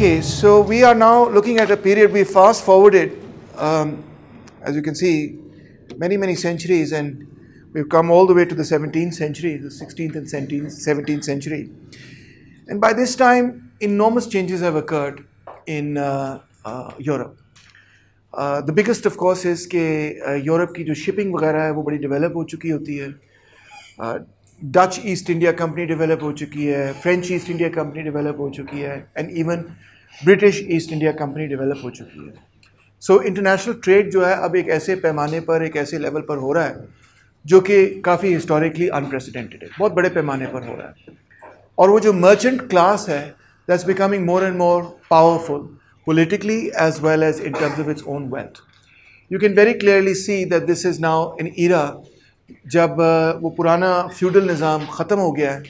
Okay, so we are now looking at a period we fast forwarded, um, as you can see, many, many centuries, and we've come all the way to the 17th century, the 16th and 17th, century. And by this time, enormous changes have occurred in uh, uh, Europe. Uh, the biggest, of course, is uh, Europe Europe की shipping shipping वगैरह है वो बड़ी develop हो चुकी होती है Dutch East India company develop हो चुकी है French East British East India company develop हो चुकी है सो इंटरनेशनल ट्रेड जो है अब एक ऐसे पैमाने पर एक ऐसे लेवल पर हो रहा है जो कि काफ़ी हिस्टोरिकली अनप्रेसिडेंटेड है बहुत बड़े पैमाने पर हो रहा है और वो जो मर्चेंट क्लास है that's becoming more and more powerful politically as well as in terms of its own wealth you can very clearly see that this is now in era जब uh, वो पुराना फ्यूडल निज़ाम ख़त्म हो गया है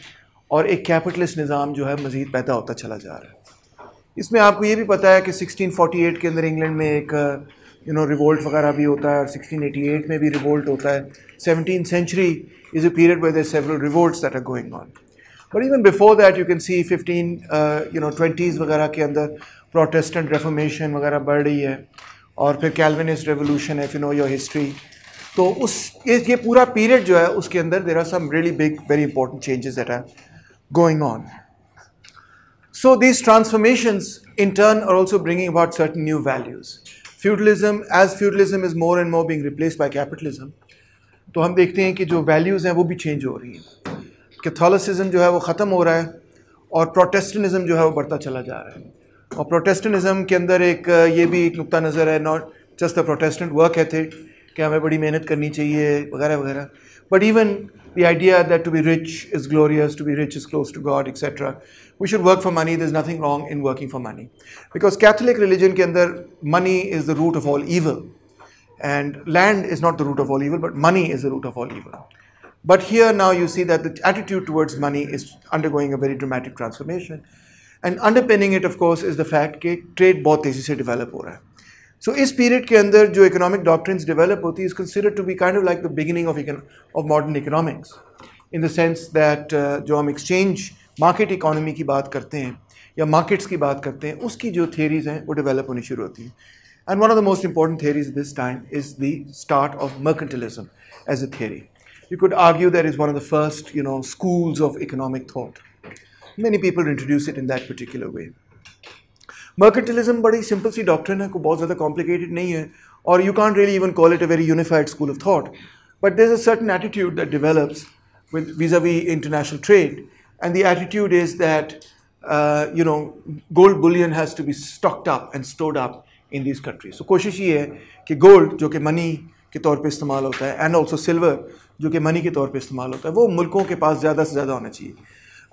और एक कैपिटलिस्ट निज़ाम जो है मज़ीद पैदा होता चला जा रहा है इसमें आपको ये भी पता है कि 1648 के अंदर इंग्लैंड में एक यू नो रिवोल्ट वगैरह भी होता है और 1688 में भी रिवोल्ट होता है seventeen century is a period where several revolt that are going on but even before that you can see fifteen you know twenties वगैरह के अंदर प्रोटेस्टेंट रेफोमेशन वगैरह बढ़ रही है और फिर कैलविनिस्ट रेवोल्यूशन है यू नो योर हिस्ट्री तो उस ये पूरा पीरियड जो है उसके अंदर there are some really big very important changes that are going on So these transformations in turn are also bringing about certain new values. Feudalism, as feudalism is more and more being replaced by capitalism, तो हम देखते हैं कि जो values हैं वो भी change हो रही हैं Catholicism जो है वो ख़त्म हो रहा है और Protestantism जो है वो बढ़ता चला जा रहा है और Protestantism के अंदर एक ये भी एक नुकता नज़र है not just the Protestant work ethic कि हमें बड़ी मेहनत करनी चाहिए वगैरह वगैरह but even the idea that to be rich is glorious, to be rich is close to God, etc. we should work for money. There's nothing wrong in working for money. Because Catholic religion ke andar, money is the root of all evil. And land is not the root of all evil, but money is the root of all evil. But here now you see that the attitude towards money is undergoing a very dramatic transformation. And underpinning it, of course, is the fact that trade बहुत तेजी से develop हो रहा है. So इस period के अंदर जो economic doctrines develop होती है is considered to be kind of like the beginning of, of modern economics in the sense that uh, जो exchange मार्केट इकोनॉमी की बात करते हैं या मार्केट्स की बात करते हैं उसकी जो थेरीज हैं वो डेवलप होनी शुरू होती हैं and one of the most important theories this time is the start of mercantilism as a theory you could argue that is one of the first you know schools of economic thought many people introduce it in that particular way mercantilism बड़ी simple सी doctrine है को बहुत ज़्यादा complicated नहीं है और you can't really even call it a very unified school of thought but there is a certain attitude that develops with vis a vis international trade And the attitude is that, uh, you know, gold bullion has to be stocked up and stored up in these countries. So कोशिश ये है कि gold जो कि money के तौर पे इस्तेमाल होता है एंड ऑल्सो सिल्वर जो कि मनी के तौर पे इस्तेमाल होता है वो मुल्कों के पास ज़्यादा से ज़्यादा होना चाहिए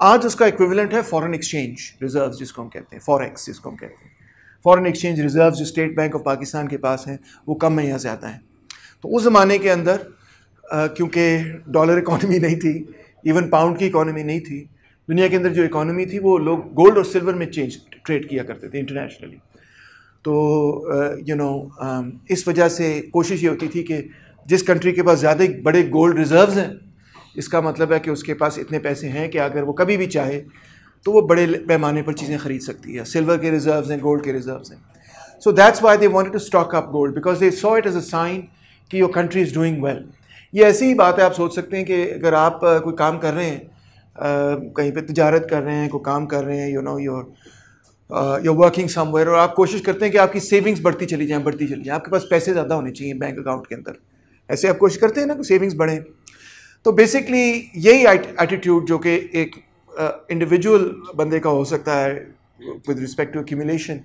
आज उसका equivalent है foreign एक्सचेंज रिजर्व जिसको हम कहते हैं forex जिसको हम कहते हैं फॉरेन एक्सचेंज रिजर्व जो स्टेट बैंक ऑफ पाकिस्तान के पास हैं वो कम है या ज़्यादा हैं तो उस ज़माने के अंदर क्योंकि डॉलर इकानमी नहीं थी इवन पाउंड की इकानमी नहीं थी दुनिया के अंदर जो इकोनॉमी थी वो लोग गोल्ड और सिल्वर में चेंज ट्रेड किया करते थे इंटरनेशनली तो यू uh, नो um, इस वजह से कोशिश ये होती थी कि जिस कंट्री के पास ज़्यादा बड़े गोल्ड रिजर्व्स हैं इसका मतलब है कि उसके पास इतने पैसे हैं कि अगर वो कभी भी चाहे तो वो बड़े पैमाने पर चीज़ें खरीद सकती है सिल्वर के रिज़र्व हैं गोल्ड के रिज़र्व हैं so that's why they want to stock up gold because they saw it as a sign कि your country is doing well ये ऐसी ही बात है आप सोच सकते हैं कि अगर आप uh, कोई काम कर रहे हैं कहीं पे तजारत कर रहे हैं कोई काम कर रहे हैं you know your your working somewhere और आप कोशिश करते हैं कि आपकी सेविंग्स बढ़ती चली जाएँ बढ़ती चली जाएँ आपके पास पैसे ज़्यादा होने चाहिए बैंक अकाउंट के अंदर ऐसे आप कोशिश करते हैं ना कि सेविंग्स बढ़ें तो बेसिकली यही एटीट्यूड जो कि एक इंडिविजुअल uh, बंदे का हो सकता है विद रिस्पेक्ट टू एक्यूमिलेशन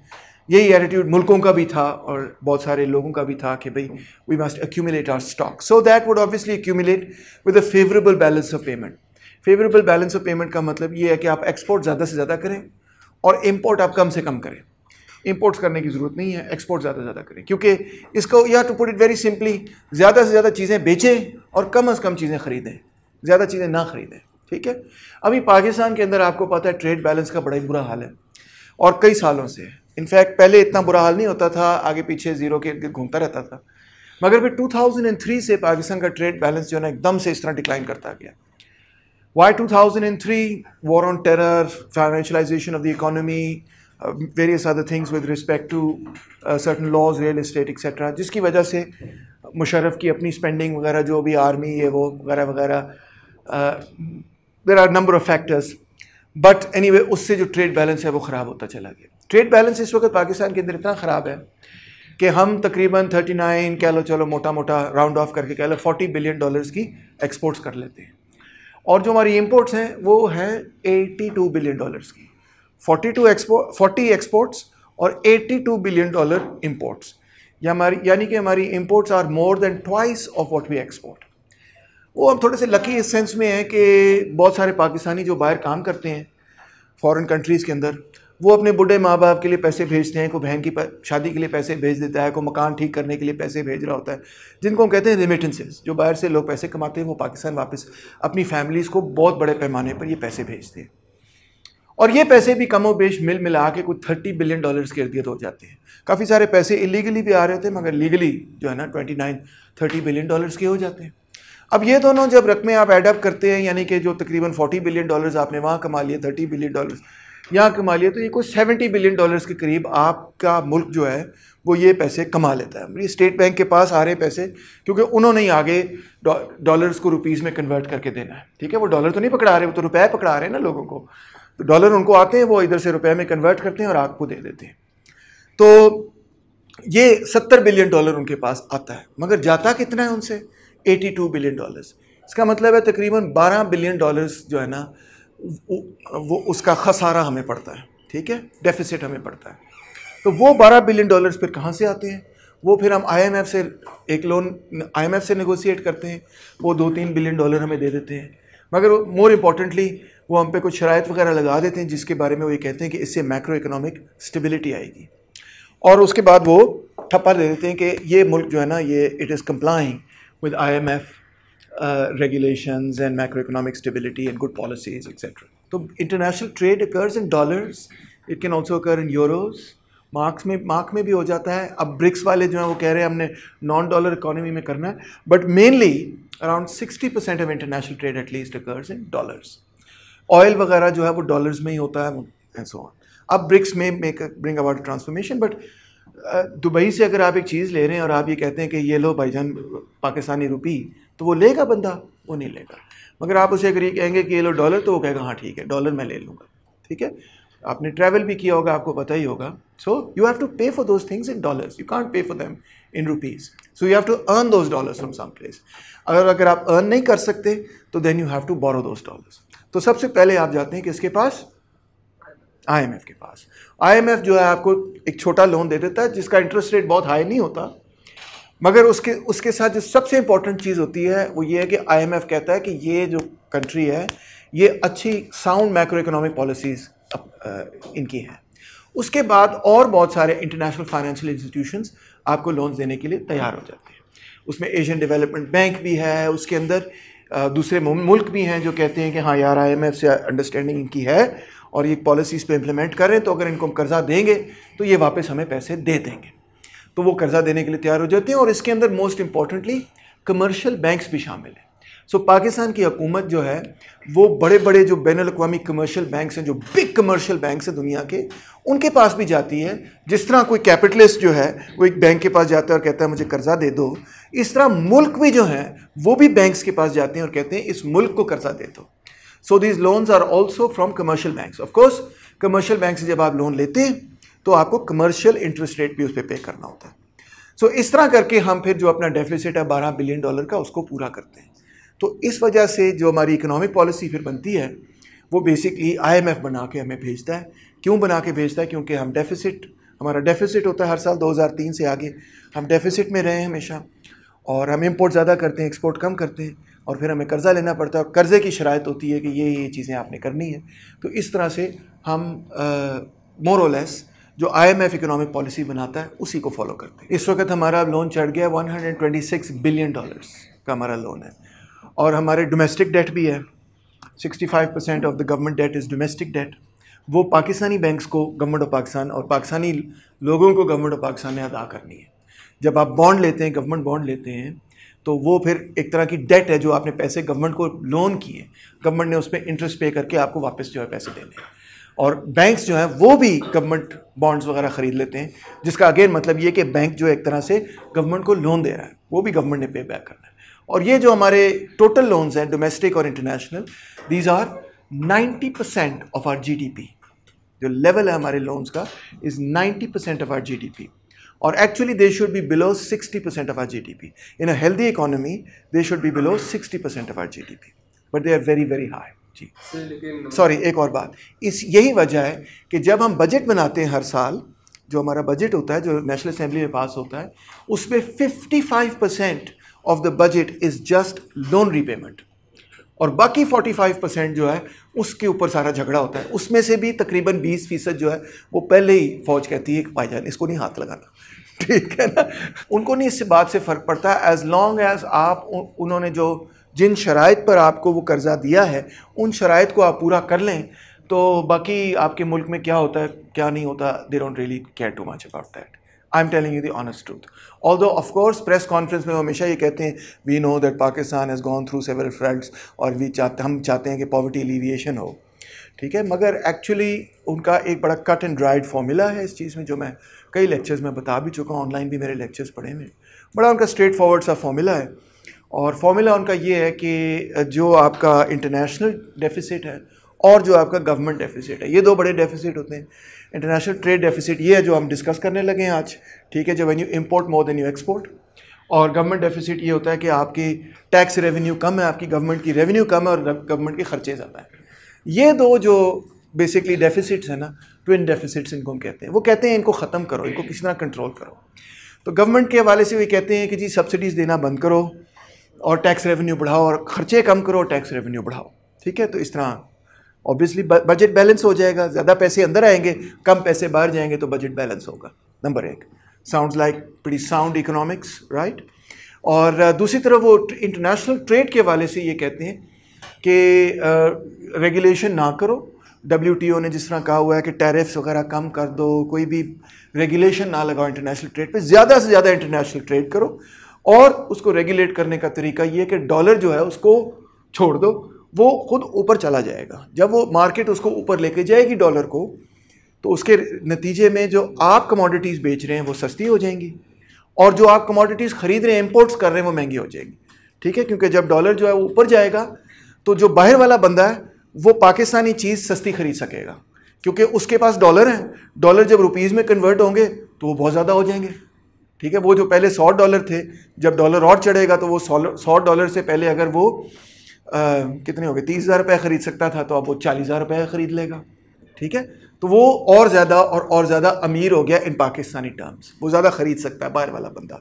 यही एटीट्यूड मुल्कों का भी था और बहुत सारे लोगों का भी था कि भाई we must accumulate our stock so that would obviously accumulate with a favourable balance of payment favourable balance of payment का मतलब ये है कि आप एक्सपोर्ट ज़्यादा से ज़्यादा करें और इम्पोर्ट आप कम से कम करें इम्पोर्ट्स करने की ज़रूरत नहीं है एक्सपोर्ट ज़्यादा से ज़्यादा करें क्योंकि इसको या to put it very simply ज़्यादा से ज़्यादा चीज़ें बेचें और कम अज़ कम चीज़ें ख़रीदें ज़्यादा चीज़ें ना ख़रीदें ठीक है अभी पाकिस्तान के अंदर आपको पता है ट्रेड बैलेंस का बड़ा ही बुरा हाल है और कई सालों से इनफैक्ट पहले इतना बुरा हाल नहीं होता था आगे पीछे ज़ीरो के घूमता रहता था मगर फिर 2003 से पाकिस्तान का ट्रेड बैलेंस जो है ना एकदम से इस तरह डिक्लाइन करता गया Why 2003? War on terror, financialization of the economy, uh, various other things with respect to uh, certain laws, real estate, etc. जिसकी वजह से मुशरफ की अपनी स्पेंडिंग वगैरह जो भी आर्मी है वो वगैरह वगैरह there are number of factors but any anyway, उससे जो ट्रेड बैलेंस है वो ख़राब होता चला गया ट्रेड बैलेंस इस वक्त पाकिस्तान के अंदर इतना ख़राब है कि हम तकरीबन 39 कह लो चलो मोटा मोटा राउंड ऑफ करके कह लो 40 बिलियन डॉलर्स की एक्सपोर्ट्स कर लेते हैं और जो हमारी इम्पोर्ट्स हैं वो हैं 82 बिलियन डॉलर्स की 42 एक्सपोर्ट 40 एक्सपोर्ट्स और 82 बिलियन डॉलर इम्पोर्ट्स या हमारी यानी कि हमारी imports are more than twice of what we export वो हम थोड़े से लकी इस सेंस में हैं कि बहुत सारे पाकिस्तानी जो बाहर काम करते हैं फॉरेन कंट्रीज़ के अंदर वो अपने बूढ़े माँ बाप के लिए पैसे भेजते हैं को बहन की शादी के लिए पैसे भेज देता है को मकान ठीक करने के लिए पैसे भेज रहा होता है जिनको हम कहते हैं रिमिटेंसेज जो बाहर से लोग पैसे कमाते हैं वो पाकिस्तान वापस अपनी फैमिलीज़ को बहुत बड़े पैमाने पर ये पैसे भेजते हैं और ये पैसे भी कमो बेश मिल मिला के कुछ थर्टी बिलियन डॉलर्स के इर्द हो जाते हैं काफ़ी सारे पैसे इलीगली भी आ रहे होते हैं मगर लीगली जो है ना twenty nine thirty billion dollars के हो जाते हैं अब ये दोनों जब रकमें आप एडअप करते हैं यानी कि जो तकरीबन फोर्टी बिलियन डॉलर्स आपने वहाँ कमा लिए थर्टी बिलियन डॉलर्स यहाँ कमा लिया तो ये कोई सेवेंटी बिलियन डॉलर्स के करीब आपका मुल्क जो है वो ये पैसे कमा लेता है स्टेट बैंक के पास आ रहे पैसे क्योंकि उन्होंने ही आगे डॉलर्स को रुपीज़ में कन्वर्ट करके देना है ठीक है वो डॉलर तो नहीं पकड़ा रहे वो तो रुपये पकड़ा रहे हैं ना लोगों को तो डॉलर उनको आते हैं वो इधर से रुपए में कन्वर्ट करते हैं और आपको दे देते हैं तो ये सत्तर बिलियन डॉलर उनके पास आता है मगर जाता कितना है उनसे एटी टू बिलियन डॉलर्स इसका मतलब है तकरीबन बारह बिलियन डॉलर्स जो है ना वो उसका खसारा हमें पड़ता है ठीक है डेफिसिट हमें पड़ता है तो वो 12 बिलियन डॉलर्स फिर कहाँ से आते हैं वो फिर हम आईएमएफ से एक लोन आईएमएफ से नेगोशिएट करते हैं वो दो तीन बिलियन डॉलर हमें दे देते हैं मगर मोर इम्पॉर्टेंटली वो हम पे कुछ शरात वगैरह लगा देते हैं जिसके बारे में वो ये कहते हैं कि इससे मैक्रो इकोनॉमिक स्टेबिलिटी आएगी और उसके बाद वो ठप्पा दे देते हैं कि ये मुल्क जो है ना ये it is complying with F uh, regulations and macroeconomic stability and good policies, etc. So international trade occurs in dollars. It can also occur in euros. Marks में मार्क में भी हो जाता है अब ब्रिक्स वाले जो हैं वो कह रहे हैं हमने नॉन डॉलर इकोनॉमी में करना है but mainly around 60 percent of international trade at least occurs in dollars oil वगैरह जो है वो डॉलर्स में ही होता है एंड सो ऑन अब ब्रिक्स में make bring about transformation but Dubai से अगर आप एक चीज़ ले रहे हैं और आप ये कहते हैं कि ये लो भाई जान पाकिस्तानी रुपी तो वो लेगा बंदा वो नहीं लेगा मगर आप उसे अगर ये कहेंगे कि ये लो डॉलर तो वो कहेगा हाँ ठीक है डॉलर मैं ले लूँगा ठीक है आपने ट्रैवल भी किया होगा आपको पता ही होगा so you have to pay for those things in dollars you can't pay for them in rupees so you have to earn those dollars from some place अगर अगर आप अर्न नहीं कर सकते तो then you have to borrow those dollars तो सबसे पहले आप जाते हैं किसके पास आईएमएफ के पास आईएमएफ जो है आपको एक छोटा लोन दे देता है जिसका इंटरेस्ट रेट बहुत हाई नहीं होता मगर उसके उसके साथ जो सबसे इंपॉर्टेंट चीज़ होती है वो ये है कि आईएमएफ कहता है कि ये जो कंट्री है ये अच्छी साउंड मैक्रो इकोनॉमिक पॉलिसीज़ इनकी हैं उसके बाद और बहुत सारे इंटरनेशनल फाइनेंशियल इंस्टीट्यूशंस आपको लोन्स देने के लिए तैयार हो जाते हैं उसमें एशियन डेवलपमेंट बैंक भी है उसके अंदर दूसरे मुल्क भी हैं जो कहते हैं कि हाँ यार आई से अंडरस्टैंडिंग इनकी है और ये पॉलिसीज़ पे इम्प्लीमेंट करें तो अगर इनको हम कर्ज़ा देंगे तो ये वापस हमें पैसे दे देंगे तो वो कर्ज़ा देने के लिए तैयार हो जाते हैं और इसके अंदर मोस्ट इम्पॉर्टेंटली कमर्शियल बैंक्स भी शामिल हैं सो so, पाकिस्तान की हकूमत जो है वो बड़े बड़े जो बैन अवी कमर्शियल बैंक्स हैं जो बिग कमर्शियल बैंक्स हैं दुनिया के उनके पास भी जाती है जिस तरह कोई कैपिटलिस्ट जो है वो एक बैंक के पास जाता है और कहता है मुझे कर्जा दे दो इस तरह मुल्क भी जो है वो भी बैंक्स के पास जाते हैं और कहते हैं इस मुल्क को कर्जा दे दो so these loans are also from commercial bank of course commercial bank से जब आप लोन लेते हैं तो आपको कमर्शियल इंटरेस्ट रेट भी उस पर पे करना होता है सो so, इस तरह करके हम फिर जो अपना डेफिसिट है बारह बिलियन डॉलर का उसको पूरा करते हैं तो इस वजह से जो हमारी इकोनॉमिक पॉलिसी फिर बनती है वो बेसिकली आईएमएफ बना के हमें भेजता है क्यों बना के भेजता है क्योंकि हम डेफिसिट हमारा डेफिसिट होता है हर साल 2003 से आगे हम डेफिसिट में रहे हमेशा और हम इम्पोर्ट ज़्यादा करते हैं एक्सपोर्ट कम करते हैं और फिर हमें कर्ज़ा लेना पड़ता है और कर्ज़े की शरात होती है कि ये ये चीज़ें आपने करनी है तो इस तरह से हम मोरलेस जो आईएमएफ इकोनॉमिक पॉलिसी बनाता है उसी को फॉलो करते हैं इस वक्त हमारा लोन चढ़ गया 126 बिलियन डॉलर्स का हमारा लोन है और हमारे डोमेस्टिक डेट भी है 65 percent of the government debt is domestic debt वो पाकिस्तानी बैंक्स को गवर्नमेंट ऑफ पाकिस्तान और पाकिस्तानी लोगों को गवर्नमेंट ऑफ पाकिस्तान ने अदा करनी है जब आप बॉन्ड लेते हैं गवर्नमेंट बॉन्ड लेते हैं तो वो फिर एक तरह की डेट है जो आपने पैसे गवर्नमेंट को लोन किए गवर्नमेंट ने उस पर इंटरेस्ट पे करके आपको वापस जो है पैसे देने हैं और बैंक्स जो हैं वो भी गवर्नमेंट बॉन्ड्स वगैरह ख़रीद लेते हैं जिसका अगेन मतलब ये कि बैंक जो एक तरह से गवर्नमेंट को लोन दे रहा है वो भी गवर्नमेंट ने पे बैक करना है और ये जो हमारे टोटल लोन्स हैं डोमेस्टिक और international these are 90% percent of our GDP जो लेवल है हमारे लोन्स का is 90% percent of our G or actually they should be below 60% of our GDP. In a healthy economy, they should be below 60% of our GDP. But they are very very high जी sorry एक और बात इस यही वजह है कि जब हम बजट बनाते हैं हर साल जो हमारा बजट होता है जो नेशनल असेंबली में पास होता है उसमें 55 percent of the budget is just loan repayment और बाकी 45 परसेंट जो है उसके ऊपर सारा झगड़ा होता है उसमें से भी तकरीबन 20 फीसद जो है वो पहले ही फौज कहती है कि भाईजान इसको नहीं हाथ लगाना ठीक है ना उनको नहीं इस बात से फ़र्क पड़ता एज़ लॉन्ग एज़ आप उन्होंने जो जिन शराइ पर आपको वो कर्ज़ा दिया है उन शराइ को आप पूरा कर लें तो बाकी आपके मुल्क में क्या होता है क्या नहीं होता they don't really care too much about that I am telling you the honest truth although of course press conference में हमेशा ये कहते हैं we know that Pakistan has gone through severe friends और वी चाहते हम चाहते हैं कि पॉवर्टी एलिविएशन हो ठीक है मगर एक्चुअली उनका एक बड़ा कट एंड ड्राइड फार्मूला है इस चीज़ में जो मैं कई लेक्चर्स में बता भी चुका हूँ ऑनलाइन भी मेरे लेक्चर्स पढ़े हुए बड़ा उनका स्ट्रेट फॉरवर्ड सा फार्मूला है और फार्मूला उनका ये है कि जो आपका इंटरनेशनल डेफिसिट है और जो आपका गवर्नमेंट डेफिसिट है ये दो बड़े डेफिसिट होते हैं इंटरनेशनल ट्रेड डेफिसिट ये है जो हम डिस्कस करने लगे हैं आज ठीक है जो when you import more than you export और गवर्नमेंट डेफिसिट ये होता है कि आपकी टैक्स रेवेन्यू कम है आपकी गवर्नमेंट की रेवेन्यू कम है और गवर्नमेंट के खर्चे ज़्यादा हैं ये दो जो बेसिकली डेफिसिट्स हैं ना ट्विन डेफिसिट्स इनको हम कहते हैं वो कहते हैं इनको ख़त्म करो इनको किसी तरह कंट्रोल करो तो गवर्नमेंट के हवाले से वो कहते हैं कि जी सब्सिडीज़ देना बंद करो और टैक्स रेवेन्यू बढ़ाओ और खर्चे कम करो टैक्स रेवेन्यू बढ़ाओ ठीक है तो इस तरह ऑब्वियसली बजट बैलेंस हो जाएगा ज़्यादा पैसे अंदर आएंगे कम पैसे बाहर जाएंगे तो बजट बैलेंस होगा नंबर एक sound like pretty sound economics right और दूसरी तरफ वो इंटरनेशनल ट्रेड के हवाले से ये कहते हैं कि रेगुलेशन ना करो डब्ल्यू ने जिस तरह कहा हुआ है कि टैरिफ्स वगैरह कम कर दो कोई भी रेगुलेशन ना लगाओ इंटरनेशनल ट्रेड पे ज़्यादा से ज़्यादा इंटरनेशनल ट्रेड करो और उसको रेगुलेट करने का तरीका ये कि डॉलर जो है उसको छोड़ दो वो खुद ऊपर चला जाएगा जब वो मार्केट उसको ऊपर लेके जाएगी डॉलर को तो उसके नतीजे में जो आप कमोडिटीज़ बेच रहे हैं वो सस्ती हो जाएंगी और जो आप कमोडिटीज़ ख़रीद रहे हैं इम्पोर्ट्स कर रहे हैं वो महंगी हो जाएंगी ठीक है क्योंकि जब डॉलर जो है वो ऊपर जाएगा तो जो बाहर वाला बंदा है वो पाकिस्तानी चीज़ सस्ती खरीद सकेगा क्योंकि उसके पास डॉलर हैं डॉलर जब रुपीज़ में कन्वर्ट होंगे तो वो बहुत ज़्यादा हो जाएंगे ठीक है वो जो पहले सौ डॉलर थे जब डॉलर और चढ़ेगा तो वो सौ डॉलर से पहले अगर वो आ, कितने हो गए तीस हज़ार रुपये ख़रीद सकता था तो अब वो चालीस हज़ार रुपये ख़रीद लेगा ठीक है तो वो और ज़्यादा और और ज़्यादा अमीर हो गया इन पाकिस्तानी टर्म्स वो ज़्यादा ख़रीद सकता है बाहर वाला बंदा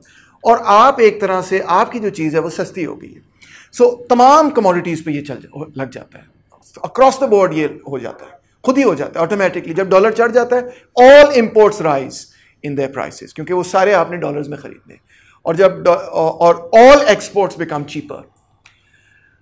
और आप एक तरह से आपकी जो चीज़ है वो सस्ती हो गई है सो so, तमाम कमोडिटीज़ पे ये चल जा, लग जाता है अक्रॉस द बोर्ड ये हो जाता है खुद ही हो जाता है ऑटोमेटिकली जब डॉलर चढ़ जाता है all imports rise in the prices क्योंकि वो सारे आपने डॉलर्स में खरीदने और जब और ऑल एक्सपोर्ट्स बिकम चीपर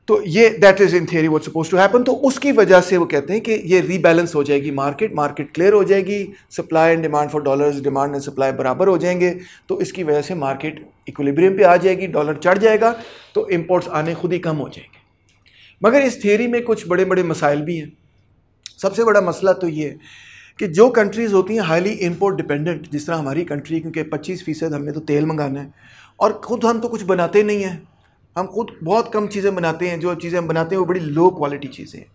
तो ये that is in theory what supposed to happen तो उसकी वजह से वो कहते हैं कि ये रीबैलेंस हो जाएगी मार्केट मार्केट क्लियर हो जाएगी supply and demand for dollars demand and supply बराबर हो जाएंगे तो इसकी वजह से मार्केट इक्विलिब्रियम पे आ जाएगी डॉलर चढ़ जाएगा तो इम्पोर्ट्स आने खुद ही कम हो जाएंगे मगर इस थियरी में कुछ बड़े बड़े मसाइल भी हैं सबसे बड़ा मसला तो ये कि जो कंट्रीज़ होती हैं हाईली इम्पोर्ट डिपेंडेंट जिस तरह हमारी कंट्री क्योंकि पच्चीस फ़ीसद हमने तो तेल मंगाना है और ख़ुद हम तो कुछ बनाते नहीं हैं हम खुद बहुत कम चीज़ें बनाते हैं जो चीज़ें हम बनाते हैं वो बड़ी लो क्वालिटी चीज़ें हैं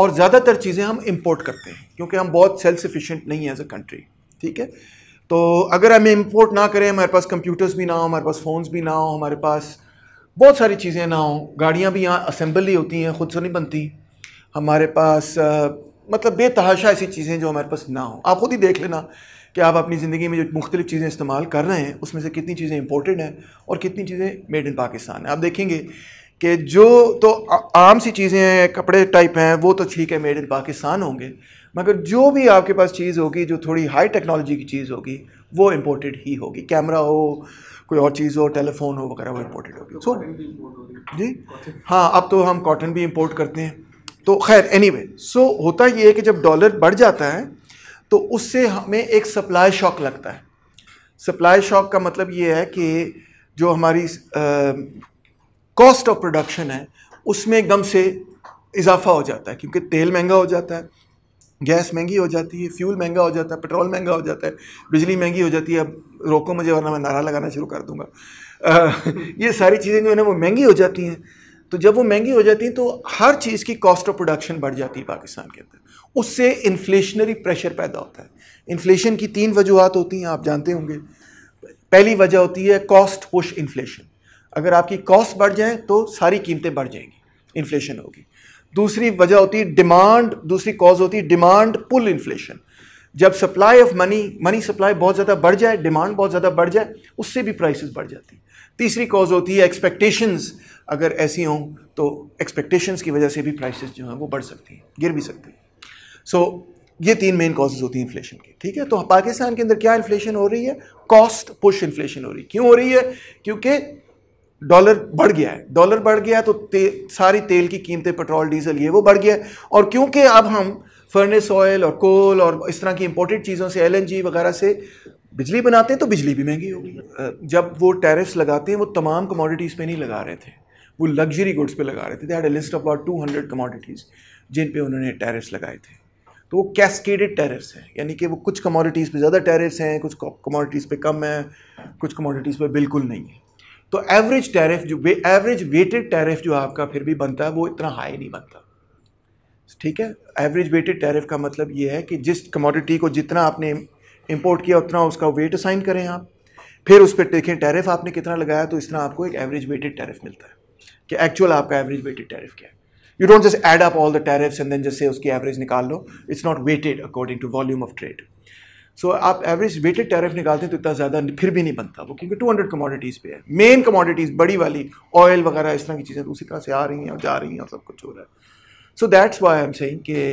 और ज़्यादातर चीज़ें हम इम्पोर्ट करते हैं क्योंकि हम बहुत सेल्फ सफिशेंट नहीं हैं एज अ कंट्री ठीक है तो अगर हमें इम्पोर्ट ना करें हमारे पास कंप्यूटर्स भी ना हो हमारे पास फ़ोन्स भी ना हो हमारे पास बहुत सारी चीज़ें ना हों गाड़ियाँ भी यहाँ असम्बली होती हैं ख़ुद से नहीं बनती हमारे पास आ, मतलब बेतहाशा ऐसी चीज़ें जो हमारे पास ना हो आप खुद ही देख लेना कि आप अपनी ज़िंदगी में जो मुख्तलिफ़ चीज़ें इस्तेमाल कर रहे हैं उसमें से कितनी चीज़ें इम्पोर्टेड हैं और कितनी चीज़ें मेड इन पाकिस्तान हैं आप देखेंगे कि जो तो आम सी चीज़ें हैं कपड़े टाइप हैं वो तो ठीक है मेड इन पाकिस्तान होंगे मगर जो भी आपके पास चीज़ होगी जो थोड़ी हाई टेक्नोलॉजी की चीज़ होगी वो इम्पोर्टेड ही होगी कैमरा हो कोई और चीज़ हो टेलीफोन हो वगैरह वो इम्पोर्टेड होगी सो तो जी हाँ अब तो हम कॉटन भी इम्पोर्ट करते हैं तो खैर एनी सो होता ये है कि जब डॉलर बढ़ जाता है तो उससे हमें एक सप्लाई शॉक लगता है सप्लाई शॉक का मतलब ये है कि जो हमारी कॉस्ट ऑफ प्रोडक्शन है उसमें एकदम से इजाफा हो जाता है क्योंकि तेल महंगा हो जाता है गैस महंगी हो जाती है फ्यूल महंगा हो जाता है पेट्रोल महंगा हो जाता है बिजली महंगी हो जाती है अब रोको मुझे वरना मैं नारा लगाना शुरू कर दूंगा आ, ये सारी चीज़ें जो है ना वो महंगी हो जाती हैं तो जब वो महंगी हो जाती हैं तो हर चीज़ की कॉस्ट ऑफ प्रोडक्शन बढ़ जाती है पाकिस्तान के अंदर उससे इन्फ्लेशनरी प्रेशर पैदा होता है इन्फ्लेशन की तीन वजूहत होती हैं आप जानते होंगे पहली वजह होती है कॉस्ट पुश इन्फ्लेशन अगर आपकी कॉस्ट बढ़ जाए तो सारी कीमतें बढ़ जाएंगी इन्फ्लेशन होगी दूसरी वजह होती है डिमांड दूसरी कॉज होती है डिमांड पुल इन्फ्लेशन जब supply of money money supply बहुत ज़्यादा बढ़ जाए डिमांड बहुत ज़्यादा बढ़ जाए उससे भी प्राइसेस बढ़ जाती हैं तीसरी कॉज होती है एक्सपेक्टेशंस अगर ऐसी हों तो एक्सपेक्टेशंस की वजह से भी प्राइसेस जो हैं वो बढ़ सकती हैं गिर भी सकती हैं सो ये तीन मेन कॉजेज होती हैं इन्फ्लेशन की ठीक है तो पाकिस्तान के अंदर क्या इन्फ्लेशन हो रही है कॉस्ट पुश इन्फ्लेशन हो रही है क्यों हो रही है क्योंकि डॉलर बढ़ गया है डॉलर बढ़ गया तो ते, सारी तेल की कीमतें पेट्रोल डीजल ये वो बढ़ गया है और क्योंकि अब हम फर्नेस ऑयल और कोल और इस तरह की इंपोर्टेड चीज़ों से एलएनजी वगैरह से बिजली बनाते हैं तो बिजली भी महंगी होगी जब वो टैरिफ्स लगाते हैं वो तमाम कमोडिटीज़ पे नहीं लगा रहे थे वो लग्जरी गुड्स पे लगा रहे थे they had a list of about two hundred commodities जिन पे उन्होंने टैरिफ्स लगाए थे तो वो कैस्केडेड टैरिफ्स हैं यानी कि वो कुछ कमोडिटीज़ पे ज़्यादा टैरिफ्स हैं कुछ कमोडिटीज़ पे कम हैं कुछ कमोडिटीज़ पे बिल्कुल नहीं है तो एवरेज टैरिफ जो वे, एवरेज वेटेड टैरिफ जो आपका फिर भी बनता है वो इतना हाई नहीं बनता ठीक है एवरेज वेटेड टैरिफ का मतलब ये है कि जिस कमोडिटी को जितना आपने इम्पोर्ट किया उतना उसका वेट असाइन करें आप फिर उस पर देखें टैरिफ आपने कितना लगाया तो इस तरह आपको एक एवरेज वेटेड टैरिफ मिलता है कि एक्चुअल आपका एवरेज वेटेड टैरिफ क्या है you don't just add up all the tariffs and then just उसकी एवरेज निकाल लो. It's not weighted according to volume of trade so आप एवरेज वेटेड टैरिफ निकालते हैं तो इतना ज़्यादा फिर भी नहीं बनता वो क्योंकि 200 कमोडिटीज़ पे है मेन कमोडिटीज़ बड़ी वाली ऑयल वगैरह इस तरह की चीज़ें तो उसी तरह से आ रही हैं और जा रही हैं और सब कुछ हो रहा है so that's why I am saying कि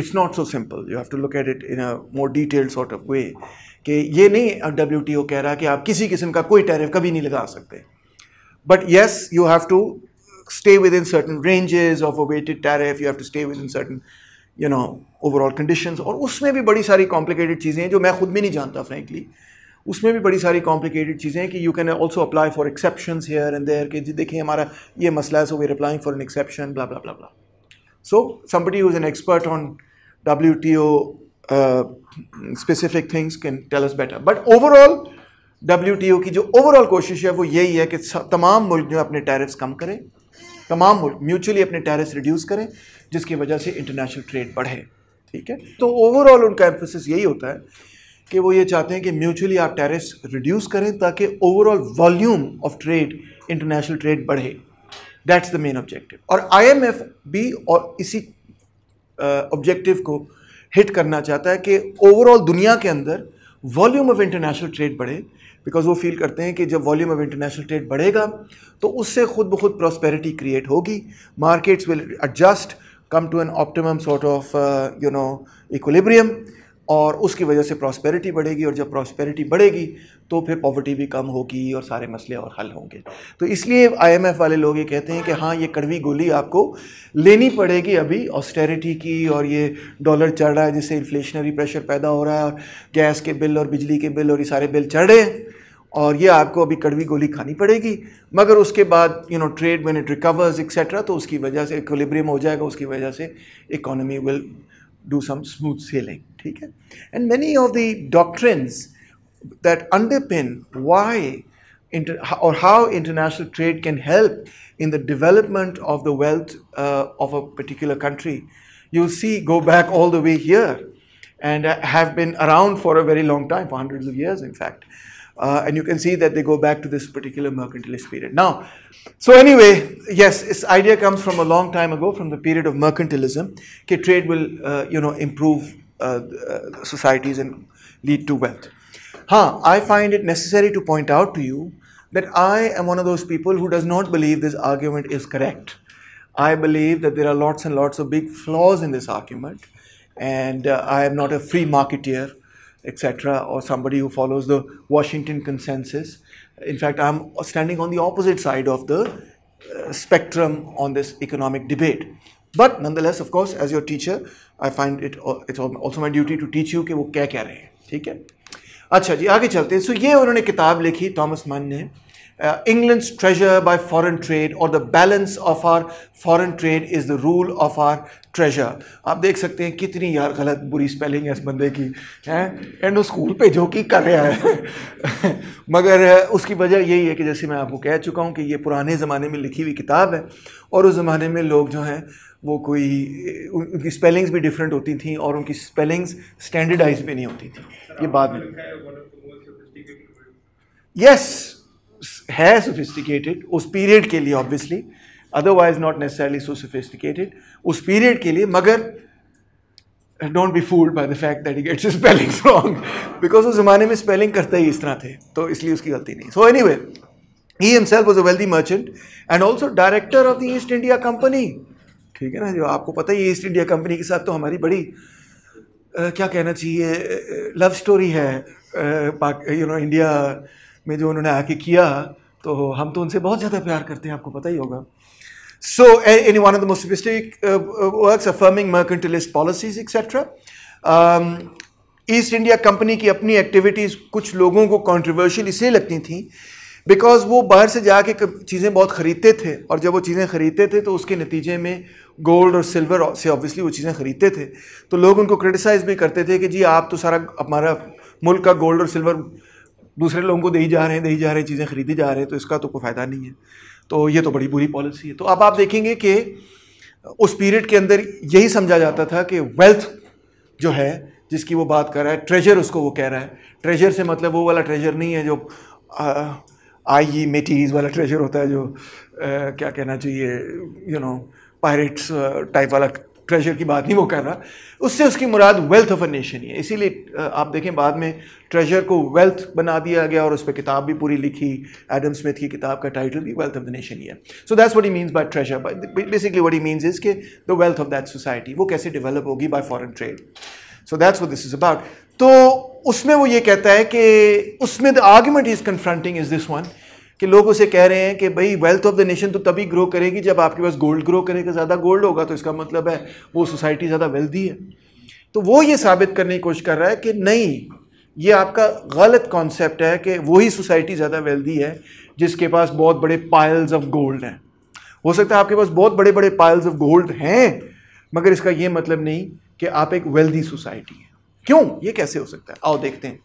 it's not so simple you have to look at it in a more detailed sort of way कि ये नहीं डब्ल्यू uh, कह रहा कि आप किसी किस्म का कोई टैरिफ कभी नहीं लगा सकते but yes you have to stay within certain ranges of a weighted tariff, you have to stay within certain you know overall conditions और उसमें भी बड़ी सारी complicated चीज़ें हैं जो मैं खुद भी नहीं जानता frankly उसमें भी बड़ी सारी कॉम्प्लिकेटेड चीज़ें हैं कि you can also apply for exception here and there कि जी देखिए हमारा ये मसला है so we're applying for an exception blah blah blah blah so somebody is an expert on W T O specific things can tell us better but overall W T O की जो overall कोशिश है वो यही है कि तमाम मुल्क जो अपने टैरिफ्स कम करें तमाम मुल्क म्यूचुअली अपने टैरिस रिड्यूस करें जिसकी वजह से इंटरनेशनल ट्रेड बढ़े ठीक है तो ओवरऑल उनका एम्फोसिस यही होता है कि वो ये चाहते हैं कि म्यूचुअली आप टैरिस रिड्यूस करें ताकि overall volume of trade international trade बढ़े दैट्स द मेन ऑब्जेक्टिव और आई भी और इसी ऑब्जेक्टिव को हिट करना चाहता है कि ओवरऑल दुनिया के अंदर वॉल्यूम ऑफ इंटरनेशनल ट्रेड बढ़े बिकॉज वो फील करते हैं कि जब वॉल्यूम ऑफ इंटरनेशनल ट्रेड बढ़ेगा तो उससे खुद ब खुद प्रॉस्पेरिटी क्रिएट होगी markets will adjust come to an optimum sort of you know equilibrium और उसकी वजह से प्रॉस्पेरिटी बढ़ेगी और जब प्रॉस्पेरिटी बढ़ेगी तो फिर पॉवर्टी भी कम होगी और सारे मसले और हल होंगे तो इसलिए आईएमएफ वाले लोग ये कहते हैं कि हाँ ये कड़वी गोली आपको लेनी पड़ेगी अभी ऑस्टेरिटी की और ये डॉलर चढ़ रहा है जिससे इन्फ्लेशनरी प्रेशर पैदा हो रहा है और गैस के बिल और बिजली के बिल और ये सारे बिल चढ़ रहे हैं और ये आपको अभी कड़वी गोली खानी पड़ेगी मगर उसके बाद you know trade when it recovers etcetera तो उसकी वजह से इक्विलिब्रियम हो जाएगा उसकी वजह से economy will do some smooth sailing ठीक है and many of the doctrines that underpin or how international trade can help in the development of the wealth uh, of a particular country. you see go back all the way here and uh, have been around for a very long time, for hundreds of years, in fact. Uh, and you can see that they go back to this particular mercantilist period. Now, so anyway, yes, this idea comes from a long time ago, from the period of mercantilism. Okay, trade will, you know, improve uh, uh, societies and lead to wealth. Huh, I find it necessary to point out to you that I am one of those people who does not believe this argument is correct. I believe that there are lots and lots of big flaws in this argument, and uh, I am not a free marketeer, etc., or somebody who follows the Washington consensus. In fact, I'm standing on the opposite side of the uh, spectrum on this economic debate. But nonetheless of course as your teacher I find it it's also my duty to teach you कि वो क्या क्या रहे हैं ठीक है अच्छा जी आगे चलते हैं सो so, ये उन्होंने किताब लिखी थॉमस मन ने England treasure by foreign trade और the balance of our foreign trade is the rule of our treasure आप देख सकते हैं कितनी यार गलत बुरी स्पेलिंग है इस बंदे की हैं एंड वो स्कूल पे जो कि कर रहा है मगर uh, उसकी वजह यही है कि जैसे मैं आपको कह चुका हूँ कि ये पुराने ज़माने में लिखी हुई किताब है और उस ज़माने में लोग जो हैं वो कोई उनकी स्पेलिंग्स भी डिफरेंट होती थी और उनकी स्पेलिंग्स स्टैंडर्डाइज भी नहीं होती थी ये बात में यस है सोफिस्टिकेटेड उस पीरियड के लिए obviously otherwise not necessarily so sophisticated उस पीरियड के लिए मगर don't be fooled by the fact that he gets spellings wrong because उस जमाने में स्पेलिंग करते ही इस तरह थे तो इसलिए उसकी गलती नहीं so anyway he himself was a wealthy merchant and also director of the East India Company ठीक है ना जो आपको पता ही ईस्ट इंडिया कंपनी के साथ तो हमारी बड़ी आ, क्या कहना चाहिए लव स्टोरी है यू नो इंडिया में जो उन्होंने आके किया तो हम तो उनसे बहुत ज़्यादा प्यार करते हैं आपको पता ही होगा so any one of the most sophistic work affirming mercantilist policies etcetera East India Company की अपनी एक्टिविटीज़ कुछ लोगों को कॉन्ट्रोवर्शियल इसलिए लगती थी बिकॉज वो बाहर से जाके चीज़ें बहुत ख़रीदते थे और जब वो चीज़ें ख़रीदते थे तो उसके नतीजे में गोल्ड और सिल्वर से ऑब्वियसली वो चीज़ें ख़रीदते थे तो लोग उनको क्रिटिसाइज़ भी करते थे कि जी आप तो सारा हमारा मुल्क का गोल्ड और सिल्वर दूसरे लोगों को दे ही जा रहे हैं दे ही जा रहे हैं चीज़ें खरीदी जा रहे हैं तो इसका तो कोई फ़ायदा नहीं है तो ये तो बड़ी बुरी पॉलिसी है तो अब आप देखेंगे कि उस पीरियड के अंदर यही समझा जाता था कि वेल्थ जो है जिसकी वो बात कर रहा है ट्रेजर उसको वो कह रहा है ट्रेजर से मतलब वो वाला ट्रेजर नहीं है जो आई ई मेटीज वाला ट्रेजर होता है जो आ, क्या कहना चाहिए यू नो पायरेट्स टाइप वाला ट्रेजर की बात नहीं वो कर रहा उससे उसकी मुराद वेल्थ ऑफ अ नेशन ही है इसीलिए आप देखें बाद में ट्रेजर को वेल्थ बना दिया गया और उस पर किताब भी पूरी लिखी एडम स्मिथ की किताब का टाइटल भी वेल्थ ऑफ द नेशन ही है so that's what he means by treasure basically what he means is के the wealth of that society वो कैसे डेवलप होगी by foreign trade so that's वो दिस इज अबाउट तो उसमें वो ये कहता है कि उसमें the argument is confronting is this one कि लोग उसे कह रहे हैं कि भाई वेल्थ ऑफ द नेशन तो तभी ग्रो करेगी जब आपके पास गोल्ड ग्रो करेगा ज़्यादा गोल्ड होगा तो इसका मतलब है वो सोसाइटी ज़्यादा वेल्दी है तो वो ये साबित करने की कोशिश कर रहा है कि नहीं ये आपका गलत कॉन्सेप्ट है कि वही सोसाइटी ज़्यादा वेल्दी है जिसके पास बहुत बड़े पायल्स ऑफ गोल्ड हैं हो सकता है आपके पास बहुत बड़े बड़े पायल्स ऑफ गोल्ड हैं मगर इसका ये मतलब नहीं कि आप एक वेल्दी सोसाइटी हैं क्यों ये कैसे हो सकता है आओ देखते हैं